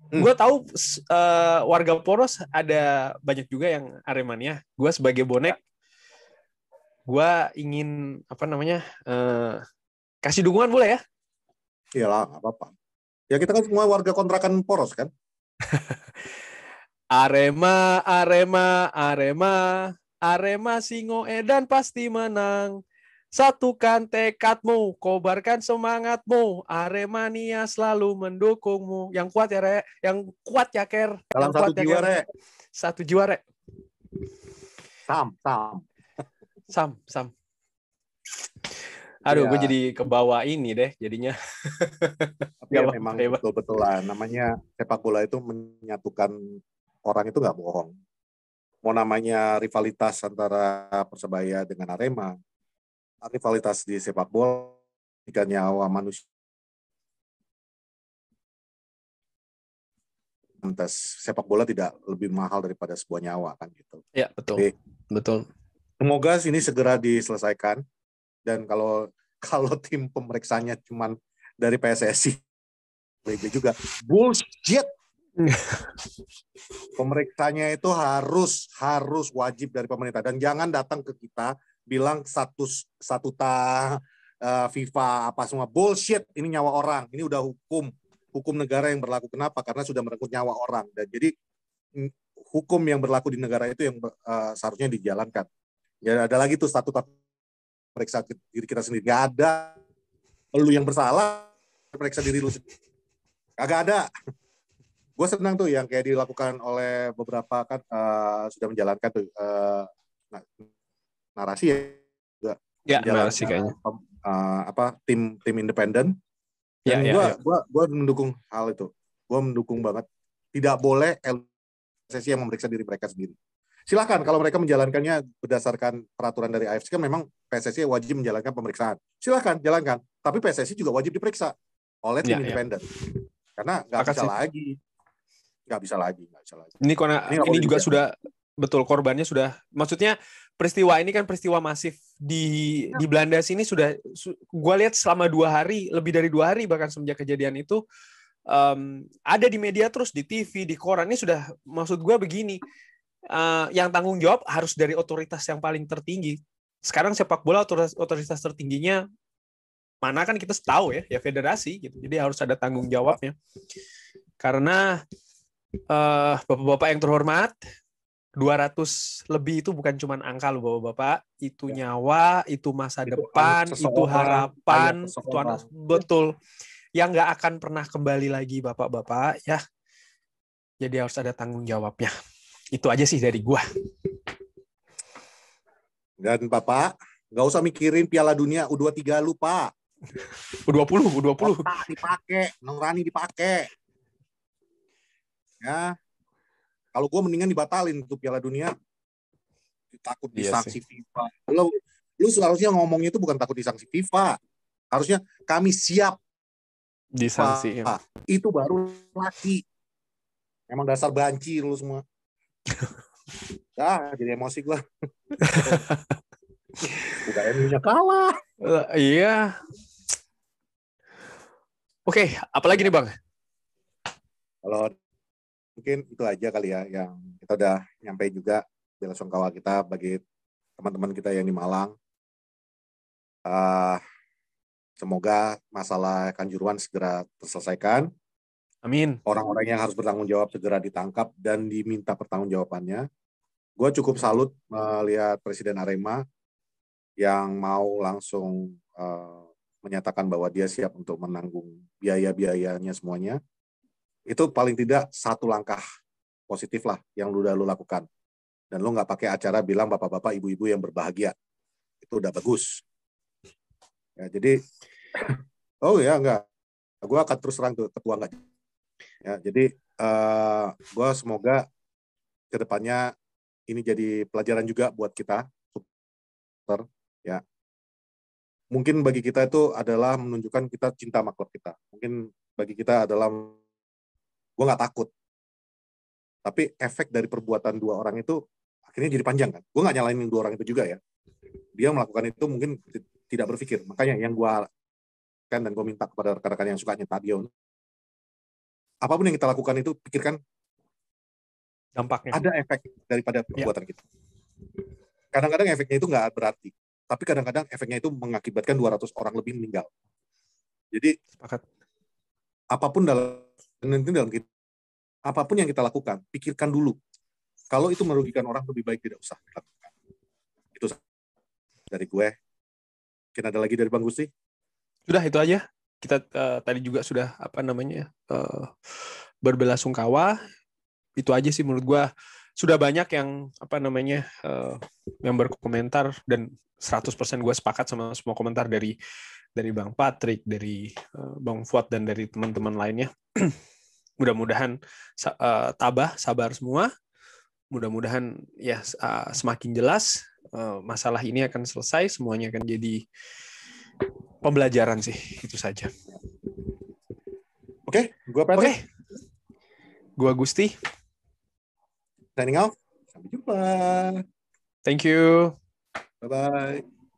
Hmm. Gue tau uh, eh, warga Poros ada banyak juga yang Aremania. Gue sebagai bonek, ya. gue ingin apa namanya uh, kasih dukungan boleh ya? Iyalah, nggak apa-apa. Ya kita kan semua warga kontrakan Poros kan. Arema, Arema, Arema, Arema Singo Edan pasti menang. Satukan tekadmu, kobarkan semangatmu. Aremania selalu mendukungmu. Yang kuat ya, Re. Yang kuat ya, Ker. Dalam Yang satu kuat ya, jiwa, ya, Satu jiwa, Rek. Sam, Sam. Sam, Sam. Ya. Aduh, ya. gue jadi kebawa ini deh jadinya. Tapi ya, memang betul-betul lah. Namanya sepak bola itu menyatukan orang itu nggak bohong. Mau namanya rivalitas antara Persebaya dengan Arema, rivalitas di sepak bola jika nyawa manusia tes sepak bola tidak lebih mahal daripada sebuah nyawa kan gitu. Iya betul. Jadi, betul. Semoga ini segera diselesaikan dan kalau kalau tim pemeriksanya cuman dari PSSI PSSI juga bullshit. Pemeriksanya itu harus harus wajib dari pemerintah dan jangan datang ke kita bilang status satu uh, FIFA apa semua bullshit ini nyawa orang ini udah hukum hukum negara yang berlaku kenapa karena sudah merenggut nyawa orang dan jadi hukum yang berlaku di negara itu yang uh, seharusnya dijalankan ya ada lagi tuh statuta periksa diri kita sendiri nggak ada lu yang bersalah periksa diri lu sendiri kagak ada gue senang tuh yang kayak dilakukan oleh beberapa kan uh, sudah menjalankan tuh uh, nah, narasi ya juga ya narasi kayaknya uh, apa tim tim independen ya, ya, gua, ya, gua gua mendukung hal itu Gua mendukung banget tidak boleh LSSI yang memeriksa diri mereka sendiri silahkan kalau mereka menjalankannya berdasarkan peraturan dari AFC kan memang PSSI wajib menjalankan pemeriksaan silahkan jalankan tapi PSSI juga wajib diperiksa oleh tim ya, ya. independen ya. karena nggak bisa lagi nggak bisa lagi nggak bisa lagi ini karena ini, ini juga sudah betul korbannya sudah maksudnya peristiwa ini kan peristiwa masif di di Belanda sini sudah su, gue lihat selama dua hari lebih dari dua hari bahkan semenjak kejadian itu um, ada di media terus di TV di koran ini sudah maksud gue begini uh, yang tanggung jawab harus dari otoritas yang paling tertinggi sekarang sepak bola otoritas, otoritas tertingginya mana kan kita tahu ya ya federasi gitu jadi harus ada tanggung jawabnya karena uh, eh, bapak -bapak yang terhormat 200 lebih itu bukan cuma angka loh Bapak-bapak, itu ya. nyawa, itu masa itu depan, itu harapan, itu anak betul yang nggak akan pernah kembali lagi Bapak-bapak ya. Jadi harus ada tanggung jawabnya. Itu aja sih dari gua. Dan Bapak, nggak usah mikirin Piala Dunia U23 lu, Pak. U20, U20. Otak dipakai, nurani dipakai. Ya, kalau gue mendingan dibatalin tuh Piala Dunia takut disanksi iya FIFA. Lo lu seharusnya ngomongnya itu bukan takut disanksi FIFA. Harusnya kami siap disanksi. Ya. Itu baru lagi, Emang dasar banci lu semua. ah, jadi emosi gue. Udah mu kalah. Uh, iya. Oke, okay, apalagi nih Bang? Kalau mungkin itu aja kali ya yang kita udah nyampe juga bela songkawa kita bagi teman-teman kita yang di Malang. Uh, semoga masalah Kanjuruan segera terselesaikan. Amin. Orang-orang yang harus bertanggung jawab segera ditangkap dan diminta pertanggungjawabannya. Gue cukup salut melihat Presiden Arema yang mau langsung uh, menyatakan bahwa dia siap untuk menanggung biaya-biayanya semuanya itu paling tidak satu langkah positif lah yang lu udah lu lakukan. Dan lu nggak pakai acara bilang bapak-bapak, ibu-ibu yang berbahagia. Itu udah bagus. Ya, jadi, oh ya enggak. Gue akan terus terang tuh ketua nggak. Ya, jadi uh, eh, gue semoga kedepannya ini jadi pelajaran juga buat kita. Ya, mungkin bagi kita itu adalah menunjukkan kita cinta makhluk kita. Mungkin bagi kita adalah gue nggak takut tapi efek dari perbuatan dua orang itu akhirnya jadi panjang kan gue nggak nyalain dua orang itu juga ya dia melakukan itu mungkin tidak berpikir makanya yang gue kan dan gue minta kepada rekan-rekan yang suka dia apapun yang kita lakukan itu pikirkan dampaknya ada efek daripada iya. perbuatan ya. kita kadang-kadang efeknya itu nggak berarti tapi kadang-kadang efeknya itu mengakibatkan 200 orang lebih meninggal jadi Sepakat. apapun dalam nanti dalam kita, apapun yang kita lakukan, pikirkan dulu. Kalau itu merugikan orang, lebih baik tidak usah dilakukan. Itu dari gue. Mungkin ada lagi dari Bang Gusti? Sudah, itu aja. Kita uh, tadi juga sudah, apa namanya, uh, berbelasungkawa. Itu aja sih menurut gue. Sudah banyak yang, apa namanya, uh, yang berkomentar, dan 100% gue sepakat sama semua komentar dari dari Bang Patrick, dari eh, Bang Fuad dan dari teman-teman lainnya. Mudah-mudahan eh, tabah, sabar semua. Mudah-mudahan ya eh, semakin jelas masalah ini akan selesai, semuanya akan jadi pembelajaran sih, itu saja. Oke, okay, gua Patrick. Oke. Okay. Gua Gusti. Signing off. Sampai jumpa. Thank you. Bye bye.